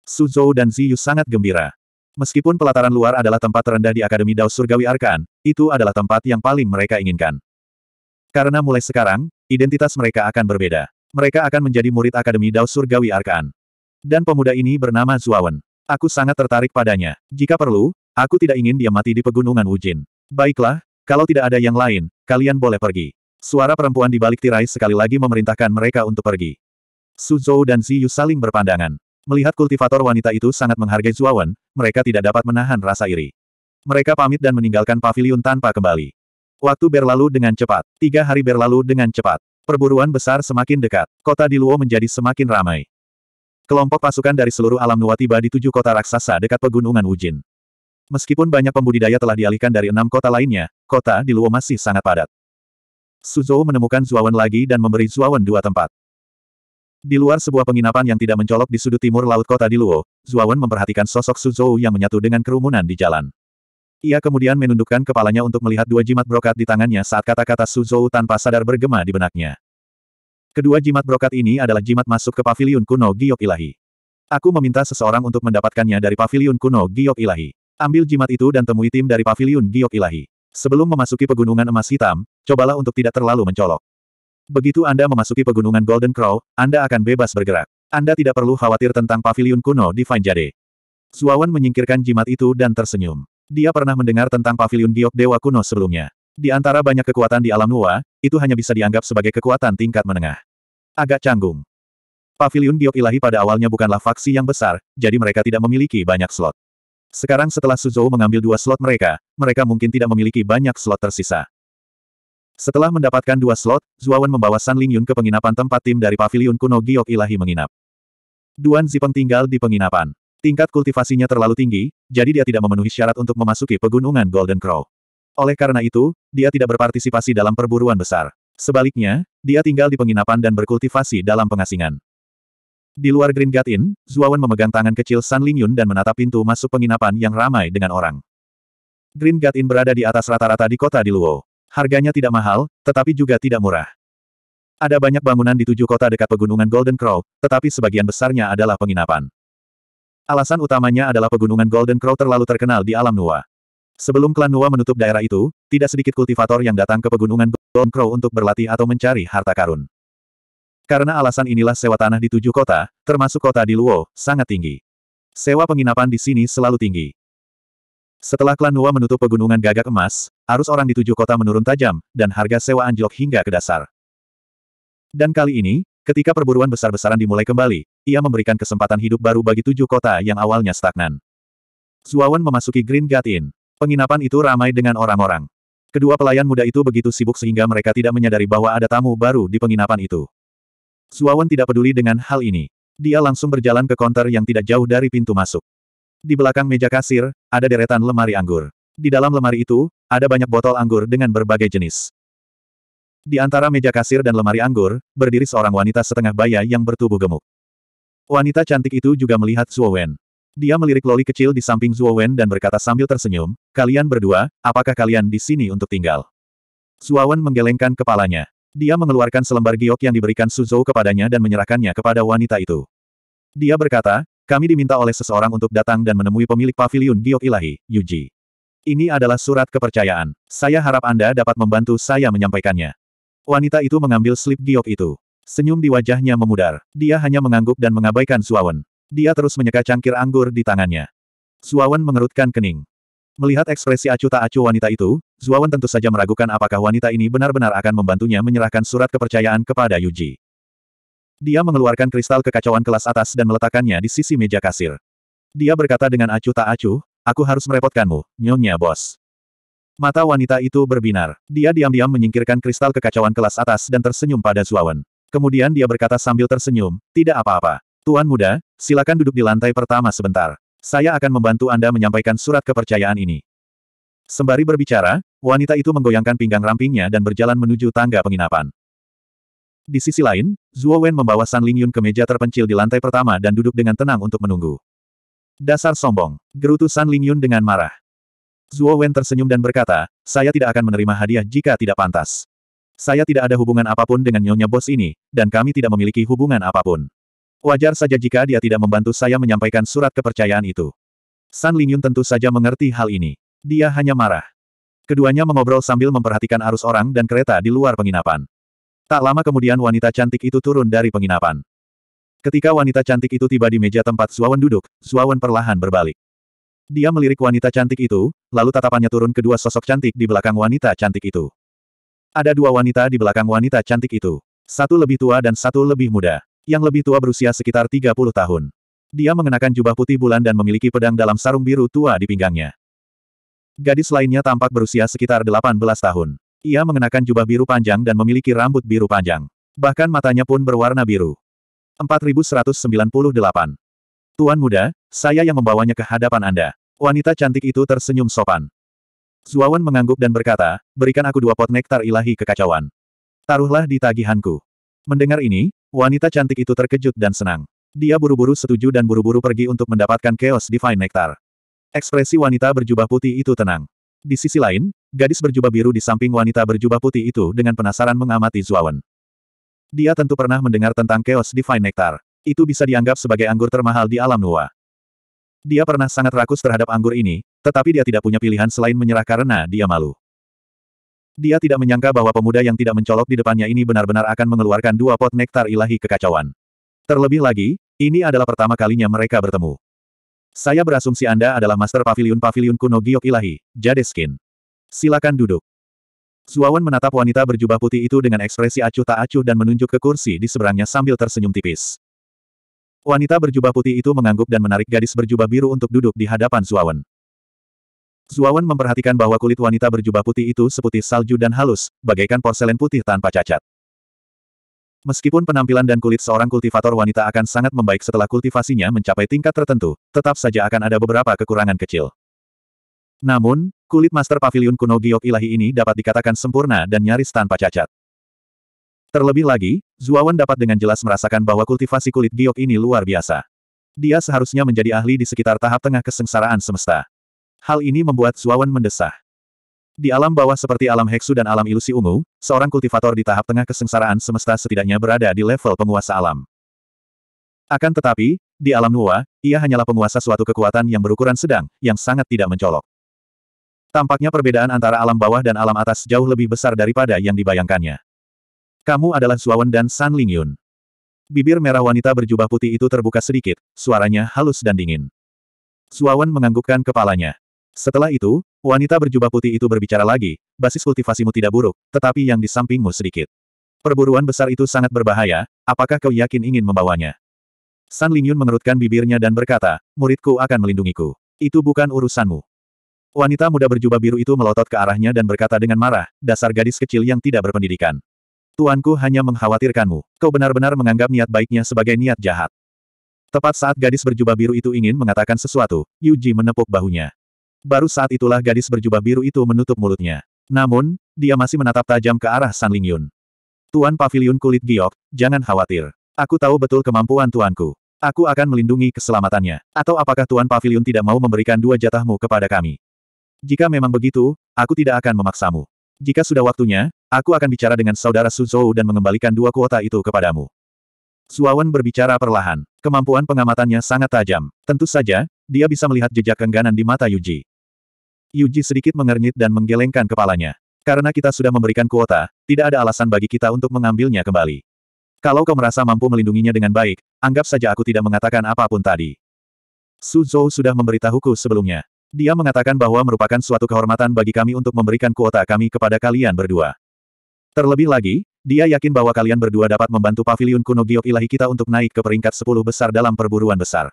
Suzhou dan Ziyu sangat gembira. Meskipun pelataran luar adalah tempat terendah di Akademi Dao Surgawi Arkan, itu adalah tempat yang paling mereka inginkan. Karena mulai sekarang, identitas mereka akan berbeda. Mereka akan menjadi murid Akademi Dao Surgawi Arkan. Dan pemuda ini bernama Zuawan. Aku sangat tertarik padanya. Jika perlu, aku tidak ingin dia mati di pegunungan Wujin. Baiklah, kalau tidak ada yang lain, kalian boleh pergi. Suara perempuan di balik tirai sekali lagi memerintahkan mereka untuk pergi. Suzhou dan Ziyu saling berpandangan. Melihat kultivator wanita itu sangat menghargai Zuawan, mereka tidak dapat menahan rasa iri. Mereka pamit dan meninggalkan pavilion tanpa kembali. Waktu berlalu dengan cepat. Tiga hari berlalu dengan cepat. Perburuan besar semakin dekat. Kota di Luo menjadi semakin ramai. Kelompok pasukan dari seluruh alam Nuwa tiba di tujuh kota raksasa dekat pegunungan Wujin. Meskipun banyak pembudidaya telah dialihkan dari enam kota lainnya, kota di Luo masih sangat padat. Suzhou menemukan Zuawan lagi dan memberi Zuawan dua tempat. Di luar sebuah penginapan yang tidak mencolok di sudut timur laut kota di Luo, Zuawan memperhatikan sosok Suzhou yang menyatu dengan kerumunan di jalan. Ia kemudian menundukkan kepalanya untuk melihat dua jimat brokat di tangannya saat kata-kata Suzhou tanpa sadar bergema di benaknya. Kedua jimat brokat ini adalah jimat masuk ke paviliun kuno Giok Ilahi. Aku meminta seseorang untuk mendapatkannya dari paviliun kuno Giok Ilahi. Ambil jimat itu dan temui tim dari paviliun Giok Ilahi. Sebelum memasuki pegunungan emas hitam, cobalah untuk tidak terlalu mencolok. Begitu Anda memasuki pegunungan Golden Crow, Anda akan bebas bergerak. Anda tidak perlu khawatir tentang Pavilion kuno di Jade. Suawan menyingkirkan jimat itu dan tersenyum. Dia pernah mendengar tentang Pavilion giok dewa kuno sebelumnya. Di antara banyak kekuatan di alam Nuwa, itu hanya bisa dianggap sebagai kekuatan tingkat menengah. Agak canggung. Pavilion giok ilahi pada awalnya bukanlah faksi yang besar, jadi mereka tidak memiliki banyak slot. Sekarang setelah Suzhou mengambil dua slot mereka, mereka mungkin tidak memiliki banyak slot tersisa. Setelah mendapatkan dua slot, Zuawan membawa San Lingyun ke penginapan tempat tim dari Paviliun kuno Giok Ilahi menginap. Duan Zipeng tinggal di penginapan. Tingkat kultivasinya terlalu tinggi, jadi dia tidak memenuhi syarat untuk memasuki pegunungan Golden Crow. Oleh karena itu, dia tidak berpartisipasi dalam perburuan besar. Sebaliknya, dia tinggal di penginapan dan berkultivasi dalam pengasingan. Di luar Green Gate Inn, Zuawan memegang tangan kecil San Lingyun dan menatap pintu masuk penginapan yang ramai dengan orang. Green Gate Inn berada di atas rata-rata di kota di Luo. Harganya tidak mahal, tetapi juga tidak murah. Ada banyak bangunan di tujuh kota dekat pegunungan Golden Crow, tetapi sebagian besarnya adalah penginapan. Alasan utamanya adalah pegunungan Golden Crow terlalu terkenal di alam Nuwa. Sebelum klan Nuwa menutup daerah itu, tidak sedikit kultivator yang datang ke pegunungan Golden Crow untuk berlatih atau mencari harta karun. Karena alasan inilah sewa tanah di tujuh kota, termasuk kota di Luo, sangat tinggi. Sewa penginapan di sini selalu tinggi. Setelah klan Nuwa menutup pegunungan gagak emas, arus orang di tujuh kota menurun tajam, dan harga sewa anjlok hingga ke dasar. Dan kali ini, ketika perburuan besar-besaran dimulai kembali, ia memberikan kesempatan hidup baru bagi tujuh kota yang awalnya stagnan. Zuawan memasuki Green Gate Inn. Penginapan itu ramai dengan orang-orang. Kedua pelayan muda itu begitu sibuk sehingga mereka tidak menyadari bahwa ada tamu baru di penginapan itu. Zuawan tidak peduli dengan hal ini. Dia langsung berjalan ke konter yang tidak jauh dari pintu masuk. Di belakang meja kasir, ada deretan lemari anggur. Di dalam lemari itu, ada banyak botol anggur dengan berbagai jenis. Di antara meja kasir dan lemari anggur, berdiri seorang wanita setengah baya yang bertubuh gemuk. Wanita cantik itu juga melihat Zuo Wen. Dia melirik loli kecil di samping Zuo Wen dan berkata sambil tersenyum, Kalian berdua, apakah kalian di sini untuk tinggal? Zuo Wen menggelengkan kepalanya. Dia mengeluarkan selembar giok yang diberikan Suzhou kepadanya dan menyerahkannya kepada wanita itu. Dia berkata, kami diminta oleh seseorang untuk datang dan menemui pemilik pavilion giok ilahi, Yuji. Ini adalah surat kepercayaan. Saya harap Anda dapat membantu saya menyampaikannya. Wanita itu mengambil slip giok itu. Senyum di wajahnya memudar. Dia hanya mengangguk dan mengabaikan Suawen. Dia terus menyeka cangkir anggur di tangannya. Suawen mengerutkan kening. Melihat ekspresi acuh tak acuh wanita itu, Zuawan tentu saja meragukan apakah wanita ini benar-benar akan membantunya menyerahkan surat kepercayaan kepada Yuji. Dia mengeluarkan kristal kekacauan kelas atas dan meletakkannya di sisi meja kasir. Dia berkata dengan acuh tak acuh, Aku harus merepotkanmu, nyonya bos. Mata wanita itu berbinar. Dia diam-diam menyingkirkan kristal kekacauan kelas atas dan tersenyum pada Zuawan. Kemudian dia berkata sambil tersenyum, tidak apa-apa. Tuan muda, silakan duduk di lantai pertama sebentar. Saya akan membantu Anda menyampaikan surat kepercayaan ini. Sembari berbicara, wanita itu menggoyangkan pinggang rampingnya dan berjalan menuju tangga penginapan. Di sisi lain, Zuo Wen membawa San Lingyun ke meja terpencil di lantai pertama dan duduk dengan tenang untuk menunggu. Dasar sombong. Gerutu San Lingyun dengan marah. Zuo Wen tersenyum dan berkata, saya tidak akan menerima hadiah jika tidak pantas. Saya tidak ada hubungan apapun dengan nyonya bos ini, dan kami tidak memiliki hubungan apapun. Wajar saja jika dia tidak membantu saya menyampaikan surat kepercayaan itu. San Lingyun tentu saja mengerti hal ini. Dia hanya marah. Keduanya mengobrol sambil memperhatikan arus orang dan kereta di luar penginapan. Tak lama kemudian wanita cantik itu turun dari penginapan. Ketika wanita cantik itu tiba di meja tempat Suawan duduk, Suawan perlahan berbalik. Dia melirik wanita cantik itu, lalu tatapannya turun ke dua sosok cantik di belakang wanita cantik itu. Ada dua wanita di belakang wanita cantik itu. Satu lebih tua dan satu lebih muda. Yang lebih tua berusia sekitar 30 tahun. Dia mengenakan jubah putih bulan dan memiliki pedang dalam sarung biru tua di pinggangnya. Gadis lainnya tampak berusia sekitar 18 tahun. Ia mengenakan jubah biru panjang dan memiliki rambut biru panjang. Bahkan matanya pun berwarna biru. 4198. Tuan muda, saya yang membawanya ke hadapan Anda. Wanita cantik itu tersenyum sopan. Zuawan mengangguk dan berkata, berikan aku dua pot nektar ilahi kekacauan. Taruhlah di tagihanku. Mendengar ini, wanita cantik itu terkejut dan senang. Dia buru-buru setuju dan buru-buru pergi untuk mendapatkan Chaos Divine nektar. Ekspresi wanita berjubah putih itu tenang. Di sisi lain, gadis berjubah biru di samping wanita berjubah putih itu dengan penasaran mengamati Zuawan. Dia tentu pernah mendengar tentang Chaos Divine Nectar. Itu bisa dianggap sebagai anggur termahal di alam Nuwa. Dia pernah sangat rakus terhadap anggur ini, tetapi dia tidak punya pilihan selain menyerah karena dia malu. Dia tidak menyangka bahwa pemuda yang tidak mencolok di depannya ini benar-benar akan mengeluarkan dua pot nektar ilahi kekacauan. Terlebih lagi, ini adalah pertama kalinya mereka bertemu. Saya berasumsi Anda adalah Master Pavilion Pavilion Kuno Giok Ilahi, Jadeskin. Silakan duduk. Suawan menatap wanita berjubah putih itu dengan ekspresi acuh tak acuh dan menunjuk ke kursi di seberangnya sambil tersenyum tipis. Wanita berjubah putih itu mengangguk dan menarik gadis berjubah biru untuk duduk di hadapan Suawan. Suawan memperhatikan bahwa kulit wanita berjubah putih itu seputih salju dan halus, bagaikan porselen putih tanpa cacat. Meskipun penampilan dan kulit seorang kultivator wanita akan sangat membaik setelah kultivasinya mencapai tingkat tertentu, tetap saja akan ada beberapa kekurangan kecil. Namun, kulit Master Pavilion kuno giok ilahi ini dapat dikatakan sempurna dan nyaris tanpa cacat. Terlebih lagi, Zuawan dapat dengan jelas merasakan bahwa kultivasi kulit giok ini luar biasa. Dia seharusnya menjadi ahli di sekitar tahap tengah kesengsaraan semesta. Hal ini membuat Zuawan mendesah. Di alam bawah seperti alam heksu dan alam ilusi ungu, seorang kultivator di tahap tengah kesengsaraan semesta setidaknya berada di level penguasa alam. Akan tetapi, di alam Nuwa, ia hanyalah penguasa suatu kekuatan yang berukuran sedang, yang sangat tidak mencolok. Tampaknya perbedaan antara alam bawah dan alam atas jauh lebih besar daripada yang dibayangkannya. Kamu adalah Zuawan dan San Lingyun. Bibir merah wanita berjubah putih itu terbuka sedikit, suaranya halus dan dingin. Zuawan menganggukkan kepalanya. Setelah itu, wanita berjubah putih itu berbicara lagi, basis kultivasimu tidak buruk, tetapi yang di sampingmu sedikit. Perburuan besar itu sangat berbahaya, apakah kau yakin ingin membawanya? San Lingyun mengerutkan bibirnya dan berkata, muridku akan melindungiku. Itu bukan urusanmu. Wanita muda berjubah biru itu melotot ke arahnya dan berkata dengan marah, dasar gadis kecil yang tidak berpendidikan. Tuanku hanya mengkhawatirkanmu. Kau benar-benar menganggap niat baiknya sebagai niat jahat. Tepat saat gadis berjubah biru itu ingin mengatakan sesuatu, Yuji menepuk bahunya. Baru saat itulah gadis berjubah biru itu menutup mulutnya. Namun, dia masih menatap tajam ke arah San lingyun. Tuan Paviliun Kulit Giok, jangan khawatir. Aku tahu betul kemampuan tuanku. Aku akan melindungi keselamatannya. Atau apakah Tuan Paviliun tidak mau memberikan dua jatahmu kepada kami? Jika memang begitu, aku tidak akan memaksamu. Jika sudah waktunya, aku akan bicara dengan saudara Suzhou dan mengembalikan dua kuota itu kepadamu. Suawan berbicara perlahan. Kemampuan pengamatannya sangat tajam. Tentu saja, dia bisa melihat jejak kengganan di mata Yuji. Yuji sedikit mengernyit dan menggelengkan kepalanya. Karena kita sudah memberikan kuota, tidak ada alasan bagi kita untuk mengambilnya kembali. Kalau kau merasa mampu melindunginya dengan baik, anggap saja aku tidak mengatakan apapun tadi. Suzhou sudah memberitahuku sebelumnya. Dia mengatakan bahwa merupakan suatu kehormatan bagi kami untuk memberikan kuota kami kepada kalian berdua. Terlebih lagi, dia yakin bahwa kalian berdua dapat membantu pavilion kuno giok ilahi kita untuk naik ke peringkat 10 besar dalam perburuan besar.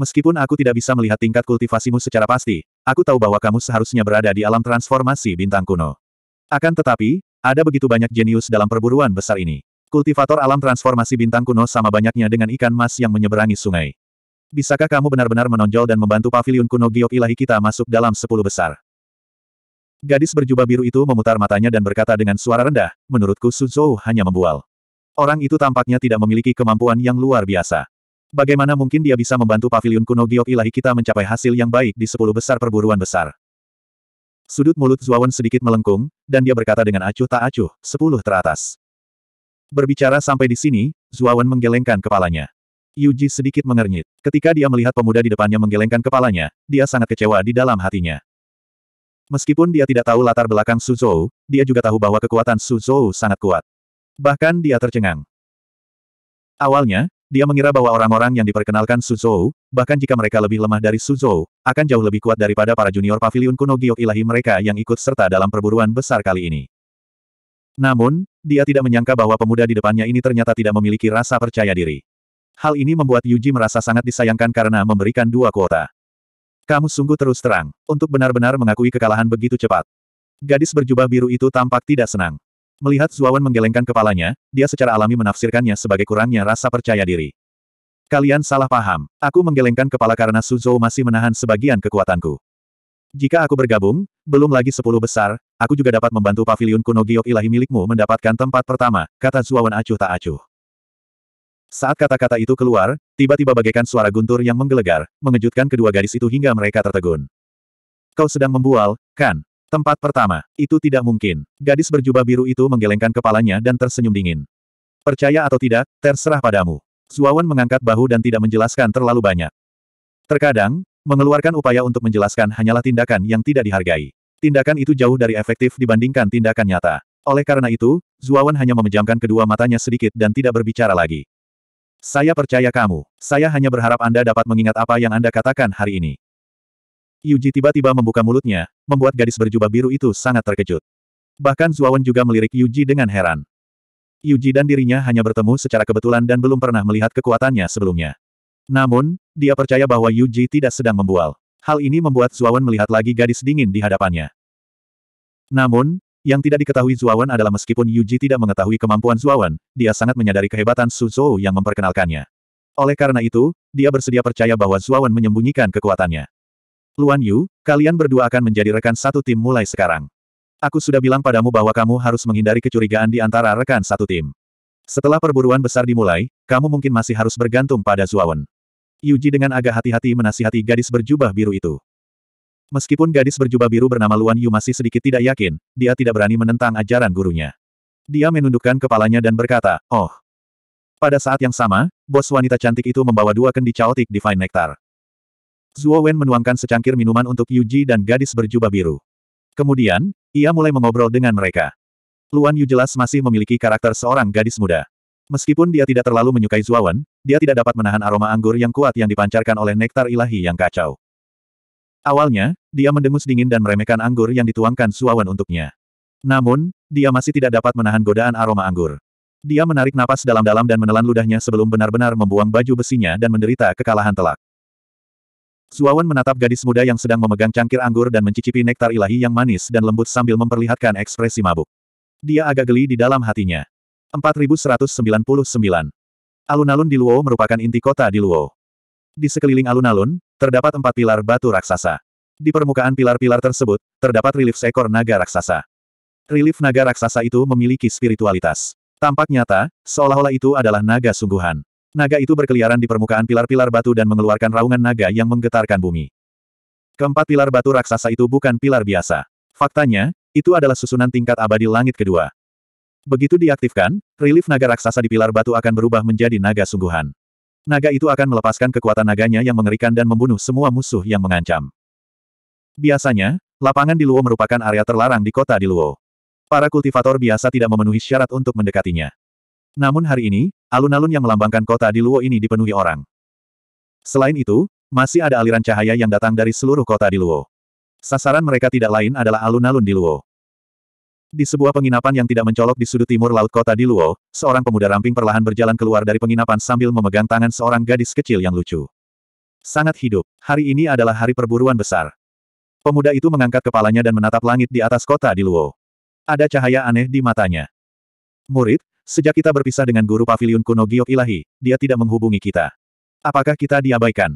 Meskipun aku tidak bisa melihat tingkat kultivasimu secara pasti, aku tahu bahwa kamu seharusnya berada di alam transformasi bintang kuno. Akan tetapi, ada begitu banyak jenius dalam perburuan besar ini. Kultivator alam transformasi bintang kuno sama banyaknya dengan ikan mas yang menyeberangi sungai. Bisakah kamu benar-benar menonjol dan membantu pavilion kuno giok ilahi kita masuk dalam sepuluh besar? Gadis berjubah biru itu memutar matanya dan berkata dengan suara rendah, menurutku Suzhou hanya membual. Orang itu tampaknya tidak memiliki kemampuan yang luar biasa. Bagaimana mungkin dia bisa membantu pavilion kuno giok ilahi kita mencapai hasil yang baik di sepuluh besar perburuan besar? Sudut mulut Zuawan sedikit melengkung, dan dia berkata dengan acuh tak acuh, sepuluh teratas. Berbicara sampai di sini, Zuawan menggelengkan kepalanya. Yuji sedikit mengernyit. Ketika dia melihat pemuda di depannya menggelengkan kepalanya, dia sangat kecewa di dalam hatinya. Meskipun dia tidak tahu latar belakang Suzhou, dia juga tahu bahwa kekuatan Suzhou sangat kuat. Bahkan dia tercengang. Awalnya, dia mengira bahwa orang-orang yang diperkenalkan Suzhou, bahkan jika mereka lebih lemah dari Suzhou, akan jauh lebih kuat daripada para junior pavilion kuno giok ilahi mereka yang ikut serta dalam perburuan besar kali ini. Namun, dia tidak menyangka bahwa pemuda di depannya ini ternyata tidak memiliki rasa percaya diri. Hal ini membuat Yuji merasa sangat disayangkan karena memberikan dua kuota. Kamu sungguh terus terang, untuk benar-benar mengakui kekalahan begitu cepat. Gadis berjubah biru itu tampak tidak senang. Melihat Zuawan menggelengkan kepalanya, dia secara alami menafsirkannya sebagai kurangnya rasa percaya diri. Kalian salah paham, aku menggelengkan kepala karena Suzo masih menahan sebagian kekuatanku. Jika aku bergabung, belum lagi sepuluh besar, aku juga dapat membantu pavilion kuno giok ilahi milikmu mendapatkan tempat pertama, kata Zuawan acuh tak acuh. Saat kata-kata itu keluar, tiba-tiba bagaikan suara guntur yang menggelegar, mengejutkan kedua gadis itu hingga mereka tertegun. Kau sedang membual, kan? Tempat pertama, itu tidak mungkin. Gadis berjubah biru itu menggelengkan kepalanya dan tersenyum dingin. Percaya atau tidak, terserah padamu. Zuawan mengangkat bahu dan tidak menjelaskan terlalu banyak. Terkadang, mengeluarkan upaya untuk menjelaskan hanyalah tindakan yang tidak dihargai. Tindakan itu jauh dari efektif dibandingkan tindakan nyata. Oleh karena itu, Zuawan hanya memejamkan kedua matanya sedikit dan tidak berbicara lagi. Saya percaya kamu. Saya hanya berharap Anda dapat mengingat apa yang Anda katakan hari ini. Yuji tiba-tiba membuka mulutnya, membuat gadis berjubah biru itu sangat terkejut. Bahkan Zuawan juga melirik Yuji dengan heran. Yuji dan dirinya hanya bertemu secara kebetulan dan belum pernah melihat kekuatannya sebelumnya. Namun, dia percaya bahwa Yuji tidak sedang membual. Hal ini membuat Zuawan melihat lagi gadis dingin di hadapannya. Namun, yang tidak diketahui Zuawan adalah meskipun Yuji tidak mengetahui kemampuan Zuawan, dia sangat menyadari kehebatan Su Zhou yang memperkenalkannya. Oleh karena itu, dia bersedia percaya bahwa Zuawan menyembunyikan kekuatannya. Luan Yu, kalian berdua akan menjadi rekan satu tim mulai sekarang. Aku sudah bilang padamu bahwa kamu harus menghindari kecurigaan di antara rekan satu tim. Setelah perburuan besar dimulai, kamu mungkin masih harus bergantung pada Zuawan. Yuji dengan agak hati-hati menasihati gadis berjubah biru itu. Meskipun gadis berjubah biru bernama Luan Yu masih sedikit tidak yakin, dia tidak berani menentang ajaran gurunya. Dia menundukkan kepalanya dan berkata, Oh. Pada saat yang sama, bos wanita cantik itu membawa dua kendi chaotic divine nectar. Zhuo Wen menuangkan secangkir minuman untuk Yuji dan gadis berjubah biru. Kemudian, ia mulai mengobrol dengan mereka. Luan Yu jelas masih memiliki karakter seorang gadis muda. Meskipun dia tidak terlalu menyukai Wen, dia tidak dapat menahan aroma anggur yang kuat yang dipancarkan oleh nektar ilahi yang kacau. Awalnya, dia mendengus dingin dan meremehkan anggur yang dituangkan Suawan untuknya. Namun, dia masih tidak dapat menahan godaan aroma anggur. Dia menarik napas dalam-dalam dan menelan ludahnya sebelum benar-benar membuang baju besinya dan menderita kekalahan telak. Suawan menatap gadis muda yang sedang memegang cangkir anggur dan mencicipi nektar ilahi yang manis dan lembut sambil memperlihatkan ekspresi mabuk. Dia agak geli di dalam hatinya. 4199. Alun-alun di Luo merupakan inti kota di Luo. Di sekeliling alun-alun, Terdapat empat pilar batu raksasa. Di permukaan pilar-pilar tersebut, terdapat relief seekor naga raksasa. Relief naga raksasa itu memiliki spiritualitas. Tampak nyata, seolah-olah itu adalah naga sungguhan. Naga itu berkeliaran di permukaan pilar-pilar batu dan mengeluarkan raungan naga yang menggetarkan bumi. Keempat pilar batu raksasa itu bukan pilar biasa. Faktanya, itu adalah susunan tingkat abadi langit kedua. Begitu diaktifkan, relief naga raksasa di pilar batu akan berubah menjadi naga sungguhan naga itu akan melepaskan kekuatan naganya yang mengerikan dan membunuh semua musuh yang mengancam. Biasanya, lapangan di Luo merupakan area terlarang di kota di Luo. Para kultivator biasa tidak memenuhi syarat untuk mendekatinya. Namun hari ini, alun-alun yang melambangkan kota di Luo ini dipenuhi orang. Selain itu, masih ada aliran cahaya yang datang dari seluruh kota di Luo. Sasaran mereka tidak lain adalah alun-alun di Luo. Di sebuah penginapan yang tidak mencolok di sudut timur laut kota di Luo, seorang pemuda ramping perlahan berjalan keluar dari penginapan sambil memegang tangan seorang gadis kecil yang lucu. Sangat hidup. Hari ini adalah hari perburuan besar. Pemuda itu mengangkat kepalanya dan menatap langit di atas kota di Luo. Ada cahaya aneh di matanya. Murid, sejak kita berpisah dengan guru pavilion kuno Giok Ilahi, dia tidak menghubungi kita. Apakah kita diabaikan?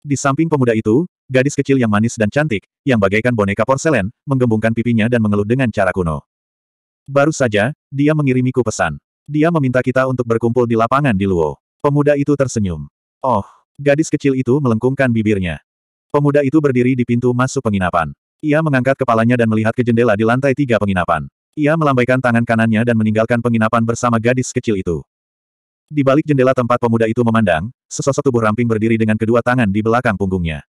Di samping pemuda itu, gadis kecil yang manis dan cantik, yang bagaikan boneka porselen, menggembungkan pipinya dan mengeluh dengan cara kuno. Baru saja, dia mengirimiku pesan. Dia meminta kita untuk berkumpul di lapangan di Luo. Pemuda itu tersenyum. Oh, gadis kecil itu melengkungkan bibirnya. Pemuda itu berdiri di pintu masuk penginapan. Ia mengangkat kepalanya dan melihat ke jendela di lantai tiga penginapan. Ia melambaikan tangan kanannya dan meninggalkan penginapan bersama gadis kecil itu. Di balik jendela tempat pemuda itu memandang, sesosok tubuh ramping berdiri dengan kedua tangan di belakang punggungnya.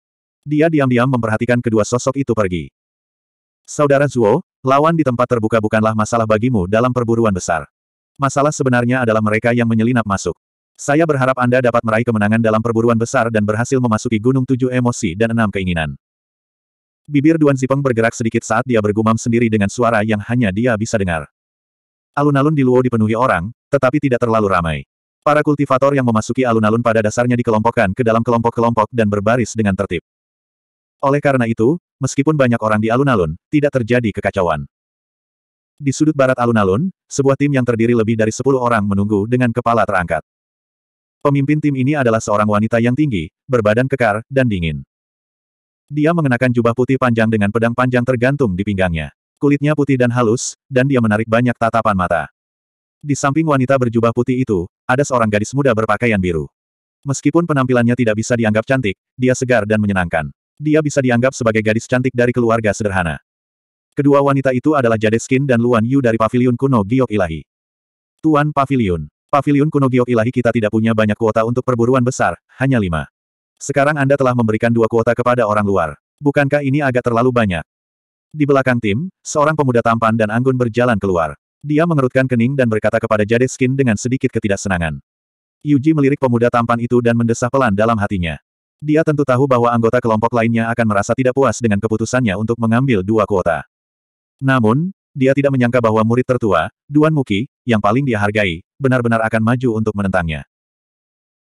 Dia diam-diam memperhatikan kedua sosok itu pergi. Saudara Zuo, lawan di tempat terbuka bukanlah masalah bagimu dalam perburuan besar. Masalah sebenarnya adalah mereka yang menyelinap masuk. Saya berharap Anda dapat meraih kemenangan dalam perburuan besar dan berhasil memasuki gunung tujuh emosi dan enam keinginan. Bibir Duan Zipeng bergerak sedikit saat dia bergumam sendiri dengan suara yang hanya dia bisa dengar. Alun-alun di Luo dipenuhi orang, tetapi tidak terlalu ramai. Para kultivator yang memasuki alun-alun pada dasarnya dikelompokkan ke dalam kelompok-kelompok dan berbaris dengan tertib. Oleh karena itu, meskipun banyak orang di alun-alun, tidak terjadi kekacauan. Di sudut barat alun-alun, sebuah tim yang terdiri lebih dari 10 orang menunggu dengan kepala terangkat. Pemimpin tim ini adalah seorang wanita yang tinggi, berbadan kekar, dan dingin. Dia mengenakan jubah putih panjang dengan pedang panjang tergantung di pinggangnya. Kulitnya putih dan halus, dan dia menarik banyak tatapan mata. Di samping wanita berjubah putih itu, ada seorang gadis muda berpakaian biru. Meskipun penampilannya tidak bisa dianggap cantik, dia segar dan menyenangkan. Dia bisa dianggap sebagai gadis cantik dari keluarga sederhana. Kedua wanita itu adalah Jade Skin dan Luan Yu dari Paviliun Kuno Giok Ilahi. Tuan Paviliun. Paviliun Kuno Giok Ilahi kita tidak punya banyak kuota untuk perburuan besar, hanya lima. Sekarang Anda telah memberikan dua kuota kepada orang luar. Bukankah ini agak terlalu banyak? Di belakang tim, seorang pemuda tampan dan anggun berjalan keluar. Dia mengerutkan kening dan berkata kepada Jade Skin dengan sedikit ketidaksenangan. Yuji melirik pemuda tampan itu dan mendesah pelan dalam hatinya. Dia tentu tahu bahwa anggota kelompok lainnya akan merasa tidak puas dengan keputusannya untuk mengambil dua kuota. Namun, dia tidak menyangka bahwa murid tertua, Duan Muki, yang paling dia hargai, benar-benar akan maju untuk menentangnya.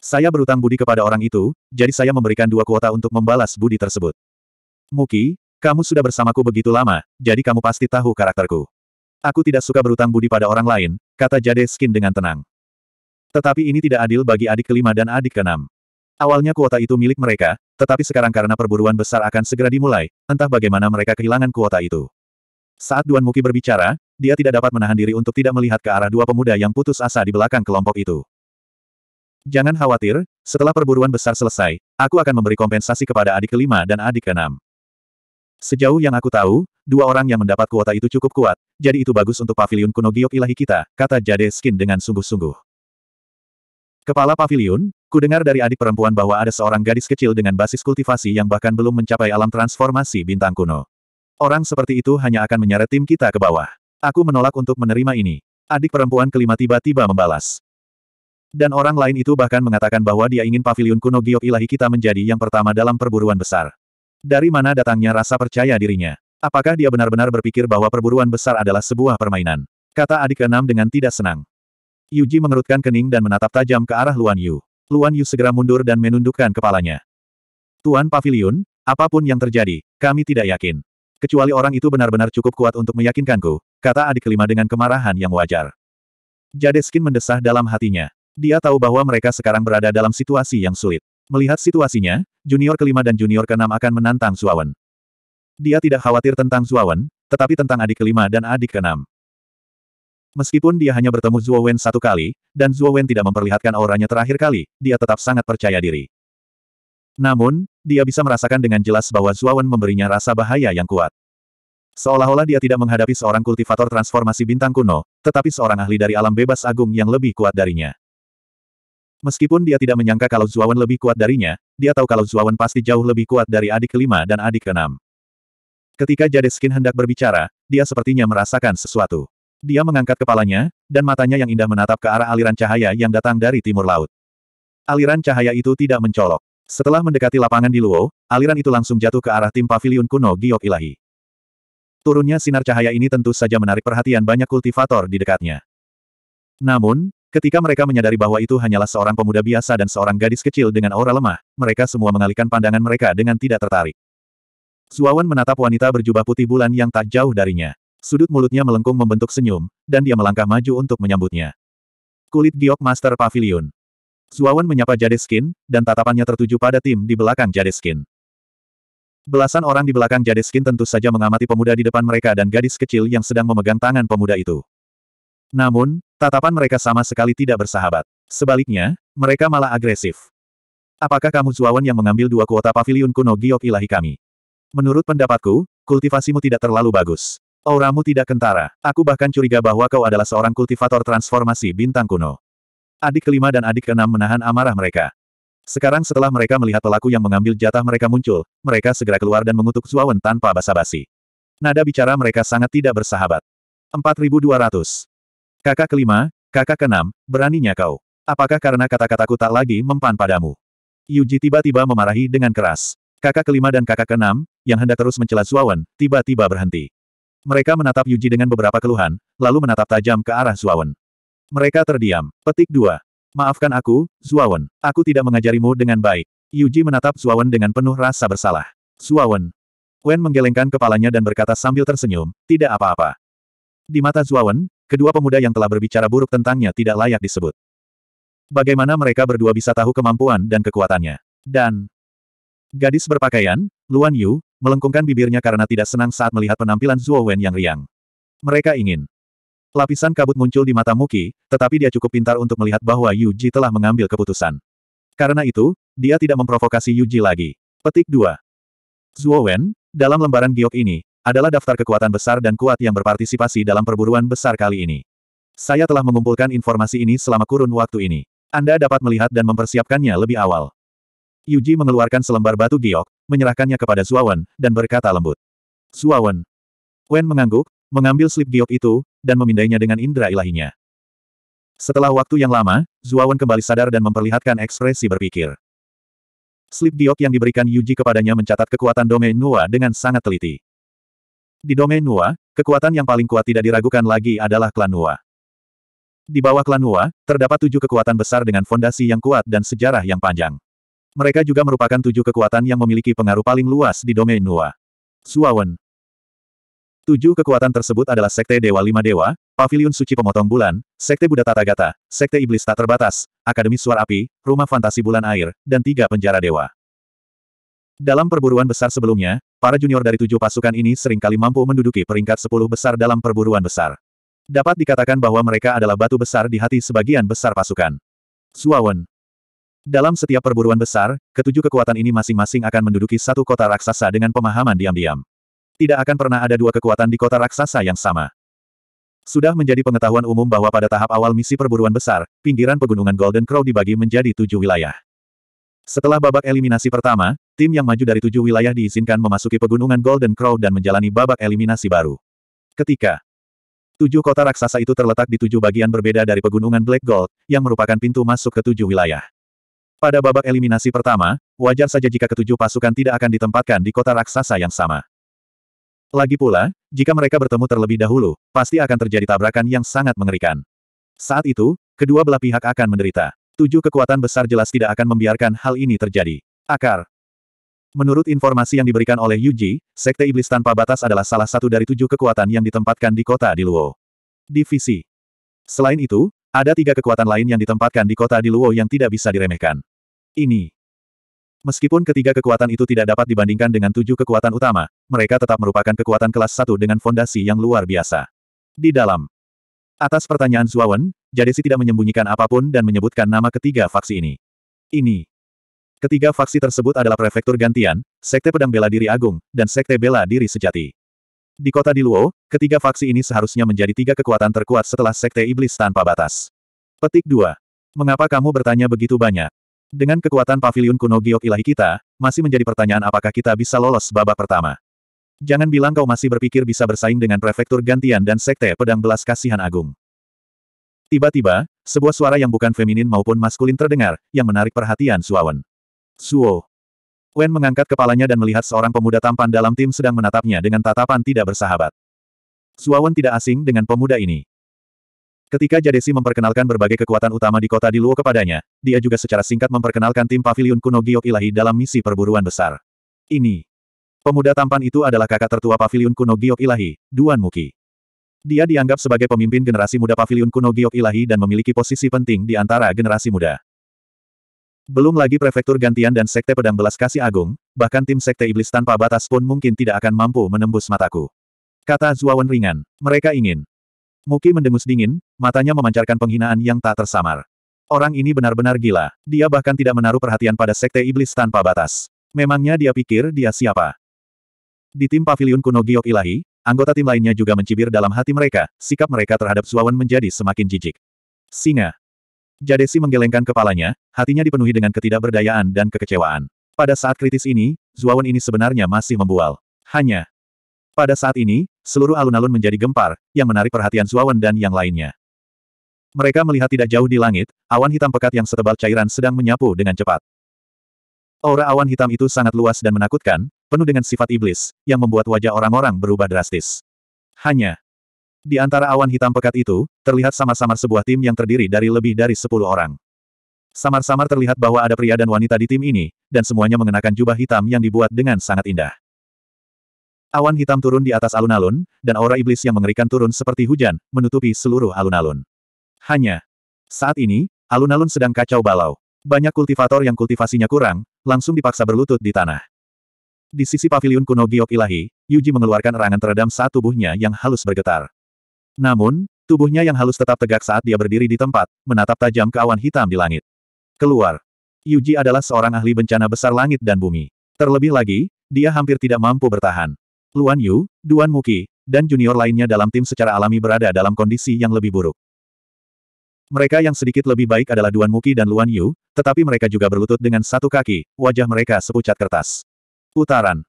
Saya berutang budi kepada orang itu, jadi saya memberikan dua kuota untuk membalas budi tersebut. Muki, kamu sudah bersamaku begitu lama, jadi kamu pasti tahu karakterku. Aku tidak suka berutang budi pada orang lain, kata Jade Skin dengan tenang. Tetapi ini tidak adil bagi adik kelima dan adik keenam. Awalnya kuota itu milik mereka, tetapi sekarang karena perburuan besar akan segera dimulai, entah bagaimana mereka kehilangan kuota itu. Saat Duan Muki berbicara, dia tidak dapat menahan diri untuk tidak melihat ke arah dua pemuda yang putus asa di belakang kelompok itu. Jangan khawatir, setelah perburuan besar selesai, aku akan memberi kompensasi kepada adik kelima dan adik keenam. Sejauh yang aku tahu, dua orang yang mendapat kuota itu cukup kuat, jadi itu bagus untuk pavilion kuno giok ilahi kita, kata Jade Skin dengan sungguh-sungguh. Kepala pavilion, Ku dengar dari adik perempuan bahwa ada seorang gadis kecil dengan basis kultivasi yang bahkan belum mencapai alam transformasi bintang kuno. Orang seperti itu hanya akan menyeret tim kita ke bawah. Aku menolak untuk menerima ini. Adik perempuan kelima tiba-tiba membalas. Dan orang lain itu bahkan mengatakan bahwa dia ingin pavilion kuno giok ilahi kita menjadi yang pertama dalam perburuan besar. Dari mana datangnya rasa percaya dirinya? Apakah dia benar-benar berpikir bahwa perburuan besar adalah sebuah permainan? Kata adik keenam dengan tidak senang. Yuji mengerutkan kening dan menatap tajam ke arah Luan Yu. Luan Yu segera mundur dan menundukkan kepalanya. Tuan Pavilion, apapun yang terjadi, kami tidak yakin. Kecuali orang itu benar-benar cukup kuat untuk meyakinkanku, kata adik kelima dengan kemarahan yang wajar. Jadeskin mendesah dalam hatinya. Dia tahu bahwa mereka sekarang berada dalam situasi yang sulit. Melihat situasinya, junior kelima dan junior keenam akan menantang Zuawan. Dia tidak khawatir tentang Zuawan, tetapi tentang adik kelima dan adik keenam. Meskipun dia hanya bertemu Zuo Wen satu kali, dan Zuo Wen tidak memperlihatkan auranya terakhir kali, dia tetap sangat percaya diri. Namun, dia bisa merasakan dengan jelas bahwa Zuo Wen memberinya rasa bahaya yang kuat. Seolah-olah dia tidak menghadapi seorang kultivator transformasi bintang kuno, tetapi seorang ahli dari alam bebas agung yang lebih kuat darinya. Meskipun dia tidak menyangka kalau Zuo Wen lebih kuat darinya, dia tahu kalau Zuo Wen pasti jauh lebih kuat dari adik kelima dan adik keenam. Ketika Jade Skin hendak berbicara, dia sepertinya merasakan sesuatu. Dia mengangkat kepalanya, dan matanya yang indah menatap ke arah aliran cahaya yang datang dari timur laut. Aliran cahaya itu tidak mencolok. Setelah mendekati lapangan di Luo, aliran itu langsung jatuh ke arah tim pavilion kuno Giok Ilahi. Turunnya sinar cahaya ini tentu saja menarik perhatian banyak kultivator di dekatnya. Namun, Ketika mereka menyadari bahwa itu hanyalah seorang pemuda biasa dan seorang gadis kecil dengan aura lemah, mereka semua mengalihkan pandangan mereka dengan tidak tertarik. Zuawan menatap wanita berjubah putih bulan yang tak jauh darinya. Sudut mulutnya melengkung membentuk senyum, dan dia melangkah maju untuk menyambutnya. Kulit giok Master Pavilion. Zuawan menyapa Jade Skin, dan tatapannya tertuju pada tim di belakang Jade Skin. Belasan orang di belakang Jade Skin tentu saja mengamati pemuda di depan mereka dan gadis kecil yang sedang memegang tangan pemuda itu. Namun, tatapan mereka sama sekali tidak bersahabat. Sebaliknya, mereka malah agresif. Apakah kamu Zuawan yang mengambil dua kuota pavilion kuno giok ilahi kami? Menurut pendapatku, kultivasimu tidak terlalu bagus. Auramu tidak kentara. Aku bahkan curiga bahwa kau adalah seorang kultivator transformasi bintang kuno. Adik kelima dan adik keenam menahan amarah mereka. Sekarang setelah mereka melihat pelaku yang mengambil jatah mereka muncul, mereka segera keluar dan mengutuk Zuawan tanpa basa-basi. Nada bicara mereka sangat tidak bersahabat. 4200. Kakak kelima, kakak keenam, beraninya kau. Apakah karena kata-kataku tak lagi mempan padamu? Yuji tiba-tiba memarahi dengan keras. Kakak kelima dan kakak keenam, yang hendak terus mencela Zuawan, tiba-tiba berhenti. Mereka menatap Yuji dengan beberapa keluhan, lalu menatap tajam ke arah Zuawan. Mereka terdiam. Petik 2. Maafkan aku, Zuawan. Aku tidak mengajarimu dengan baik. Yuji menatap Zuawan dengan penuh rasa bersalah. Zuawan. Wen menggelengkan kepalanya dan berkata sambil tersenyum, tidak apa-apa. Di mata Zuawan, kedua pemuda yang telah berbicara buruk tentangnya tidak layak disebut. Bagaimana mereka berdua bisa tahu kemampuan dan kekuatannya? Dan gadis berpakaian, Luan Yu, melengkungkan bibirnya karena tidak senang saat melihat penampilan Zuo Wen yang riang. Mereka ingin. Lapisan kabut muncul di mata Muki, tetapi dia cukup pintar untuk melihat bahwa Yuji telah mengambil keputusan. Karena itu, dia tidak memprovokasi Yuji lagi. Petik 2. Zuo Wen, dalam lembaran giok ini, adalah daftar kekuatan besar dan kuat yang berpartisipasi dalam perburuan besar kali ini. Saya telah mengumpulkan informasi ini selama kurun waktu ini. Anda dapat melihat dan mempersiapkannya lebih awal. Yuji mengeluarkan selembar batu giok, menyerahkannya kepada Zuawan, dan berkata lembut. Zuawan. Wen mengangguk, mengambil slip giok itu, dan memindainya dengan indera ilahinya. Setelah waktu yang lama, Zuawan kembali sadar dan memperlihatkan ekspresi berpikir. Slip giok yang diberikan Yuji kepadanya mencatat kekuatan domain Nua dengan sangat teliti. Di domain Nua, kekuatan yang paling kuat tidak diragukan lagi adalah klan Nua. Di bawah klan Nua, terdapat tujuh kekuatan besar dengan fondasi yang kuat dan sejarah yang panjang. Mereka juga merupakan tujuh kekuatan yang memiliki pengaruh paling luas di domain Nua. Suawen. Tujuh kekuatan tersebut adalah Sekte Dewa Lima Dewa, Paviliun Suci Pemotong Bulan, Sekte Buddha Tata Gata, Sekte Iblis Tak Terbatas, Akademi Suar Api, Rumah Fantasi Bulan Air, dan Tiga Penjara Dewa. Dalam perburuan besar sebelumnya, para junior dari tujuh pasukan ini seringkali mampu menduduki peringkat sepuluh besar dalam perburuan besar. Dapat dikatakan bahwa mereka adalah batu besar di hati sebagian besar pasukan. Suawen. Dalam setiap perburuan besar, ketujuh kekuatan ini masing-masing akan menduduki satu kota raksasa dengan pemahaman diam-diam. Tidak akan pernah ada dua kekuatan di kota raksasa yang sama. Sudah menjadi pengetahuan umum bahwa pada tahap awal misi perburuan besar, pinggiran pegunungan Golden Crow dibagi menjadi tujuh wilayah. Setelah babak eliminasi pertama, tim yang maju dari tujuh wilayah diizinkan memasuki pegunungan Golden Crow dan menjalani babak eliminasi baru. Ketika tujuh kota raksasa itu terletak di tujuh bagian berbeda dari pegunungan Black Gold, yang merupakan pintu masuk ke tujuh wilayah. Pada babak eliminasi pertama, wajar saja jika ketujuh pasukan tidak akan ditempatkan di kota raksasa yang sama. Lagi pula, jika mereka bertemu terlebih dahulu, pasti akan terjadi tabrakan yang sangat mengerikan. Saat itu, kedua belah pihak akan menderita. Tujuh kekuatan besar jelas tidak akan membiarkan hal ini terjadi. Akar Menurut informasi yang diberikan oleh Yuji, Sekte Iblis Tanpa Batas adalah salah satu dari tujuh kekuatan yang ditempatkan di kota di Luo. Divisi Selain itu, ada tiga kekuatan lain yang ditempatkan di kota di Luo yang tidak bisa diremehkan. Ini. Meskipun ketiga kekuatan itu tidak dapat dibandingkan dengan tujuh kekuatan utama, mereka tetap merupakan kekuatan kelas satu dengan fondasi yang luar biasa. Di dalam. Atas pertanyaan Zuawan, Jadesi tidak menyembunyikan apapun dan menyebutkan nama ketiga faksi ini. Ini. Ketiga faksi tersebut adalah prefektur gantian, sekte pedang bela diri agung, dan sekte bela diri sejati. Di kota di Luo, ketiga faksi ini seharusnya menjadi tiga kekuatan terkuat setelah Sekte Iblis tanpa batas. Petik 2. Mengapa kamu bertanya begitu banyak? Dengan kekuatan pavilion kuno giok ilahi kita, masih menjadi pertanyaan apakah kita bisa lolos babak pertama. Jangan bilang kau masih berpikir bisa bersaing dengan prefektur gantian dan sekte pedang belas kasihan agung. Tiba-tiba, sebuah suara yang bukan feminin maupun maskulin terdengar, yang menarik perhatian Suawan. Suo. Wen mengangkat kepalanya dan melihat seorang pemuda tampan dalam tim sedang menatapnya dengan tatapan tidak bersahabat. Suawan tidak asing dengan pemuda ini. Ketika Jadesi memperkenalkan berbagai kekuatan utama di kota di Luo kepadanya, dia juga secara singkat memperkenalkan tim pavilion kuno Giok Ilahi dalam misi perburuan besar. Ini. Pemuda tampan itu adalah kakak tertua pavilion kuno Giok Ilahi, Duan Muki. Dia dianggap sebagai pemimpin generasi muda pavilion kuno Giok Ilahi dan memiliki posisi penting di antara generasi muda. Belum lagi prefektur gantian dan sekte pedang belas kasih agung, bahkan tim sekte iblis tanpa batas pun mungkin tidak akan mampu menembus mataku. Kata Zuawan ringan. Mereka ingin. Muki mendengus dingin, matanya memancarkan penghinaan yang tak tersamar. Orang ini benar-benar gila. Dia bahkan tidak menaruh perhatian pada sekte iblis tanpa batas. Memangnya dia pikir dia siapa? Di tim pavilion kuno Giok Ilahi, anggota tim lainnya juga mencibir dalam hati mereka, sikap mereka terhadap Zuawan menjadi semakin jijik. Singa, Jadesi menggelengkan kepalanya, hatinya dipenuhi dengan ketidakberdayaan dan kekecewaan. Pada saat kritis ini, Zuawan ini sebenarnya masih membual. Hanya. Pada saat ini, seluruh alun-alun menjadi gempar, yang menarik perhatian Zuawan dan yang lainnya. Mereka melihat tidak jauh di langit, awan hitam pekat yang setebal cairan sedang menyapu dengan cepat. Aura awan hitam itu sangat luas dan menakutkan, penuh dengan sifat iblis, yang membuat wajah orang-orang berubah drastis. Hanya. Di antara awan hitam pekat itu, terlihat samar-samar sebuah tim yang terdiri dari lebih dari sepuluh orang. Samar-samar terlihat bahwa ada pria dan wanita di tim ini, dan semuanya mengenakan jubah hitam yang dibuat dengan sangat indah. Awan hitam turun di atas alun-alun, dan aura iblis yang mengerikan turun seperti hujan, menutupi seluruh alun-alun. Hanya, saat ini, alun-alun sedang kacau balau. Banyak kultivator yang kultivasinya kurang, langsung dipaksa berlutut di tanah. Di sisi pavilion kuno giok ilahi, Yuji mengeluarkan erangan teredam saat tubuhnya yang halus bergetar. Namun, tubuhnya yang halus tetap tegak saat dia berdiri di tempat, menatap tajam ke awan hitam di langit. Keluar. Yuji adalah seorang ahli bencana besar langit dan bumi. Terlebih lagi, dia hampir tidak mampu bertahan. Luan Yu, Duan Muki, dan junior lainnya dalam tim secara alami berada dalam kondisi yang lebih buruk. Mereka yang sedikit lebih baik adalah Duan Muki dan Luan Yu, tetapi mereka juga berlutut dengan satu kaki, wajah mereka sepucat kertas. Putaran.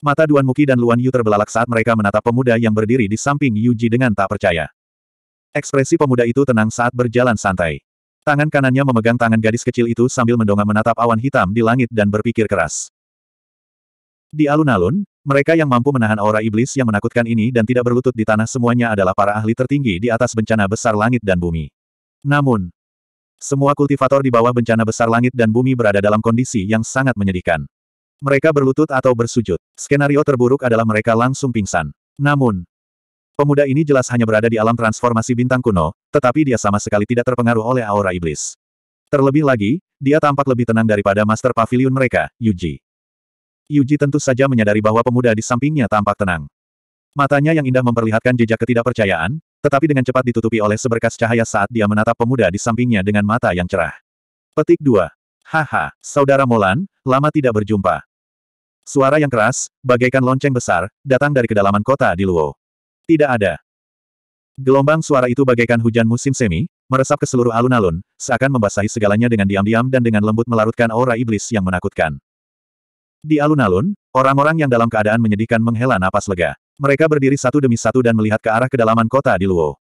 Mata Duan Muki dan Luan Yu terbelalak saat mereka menatap pemuda yang berdiri di samping Yuji dengan tak percaya. Ekspresi pemuda itu tenang saat berjalan santai. Tangan kanannya memegang tangan gadis kecil itu sambil mendongak menatap awan hitam di langit dan berpikir keras. Di alun-alun, mereka yang mampu menahan aura iblis yang menakutkan ini dan tidak berlutut di tanah semuanya adalah para ahli tertinggi di atas bencana besar langit dan bumi. Namun, semua kultivator di bawah bencana besar langit dan bumi berada dalam kondisi yang sangat menyedihkan. Mereka berlutut atau bersujud. Skenario terburuk adalah mereka langsung pingsan. Namun, pemuda ini jelas hanya berada di alam transformasi bintang kuno, tetapi dia sama sekali tidak terpengaruh oleh aura iblis. Terlebih lagi, dia tampak lebih tenang daripada Master Pavilion mereka, Yuji. Yuji tentu saja menyadari bahwa pemuda di sampingnya tampak tenang. Matanya yang indah memperlihatkan jejak ketidakpercayaan, tetapi dengan cepat ditutupi oleh seberkas cahaya saat dia menatap pemuda di sampingnya dengan mata yang cerah. Petik 2. Haha, Saudara Molan, lama tidak berjumpa. Suara yang keras, bagaikan lonceng besar, datang dari kedalaman kota di Luo. Tidak ada. Gelombang suara itu bagaikan hujan musim semi, meresap ke seluruh alun-alun, seakan membasahi segalanya dengan diam-diam dan dengan lembut melarutkan aura iblis yang menakutkan. Di alun-alun, orang-orang yang dalam keadaan menyedihkan menghela napas lega. Mereka berdiri satu demi satu dan melihat ke arah kedalaman kota di Luo.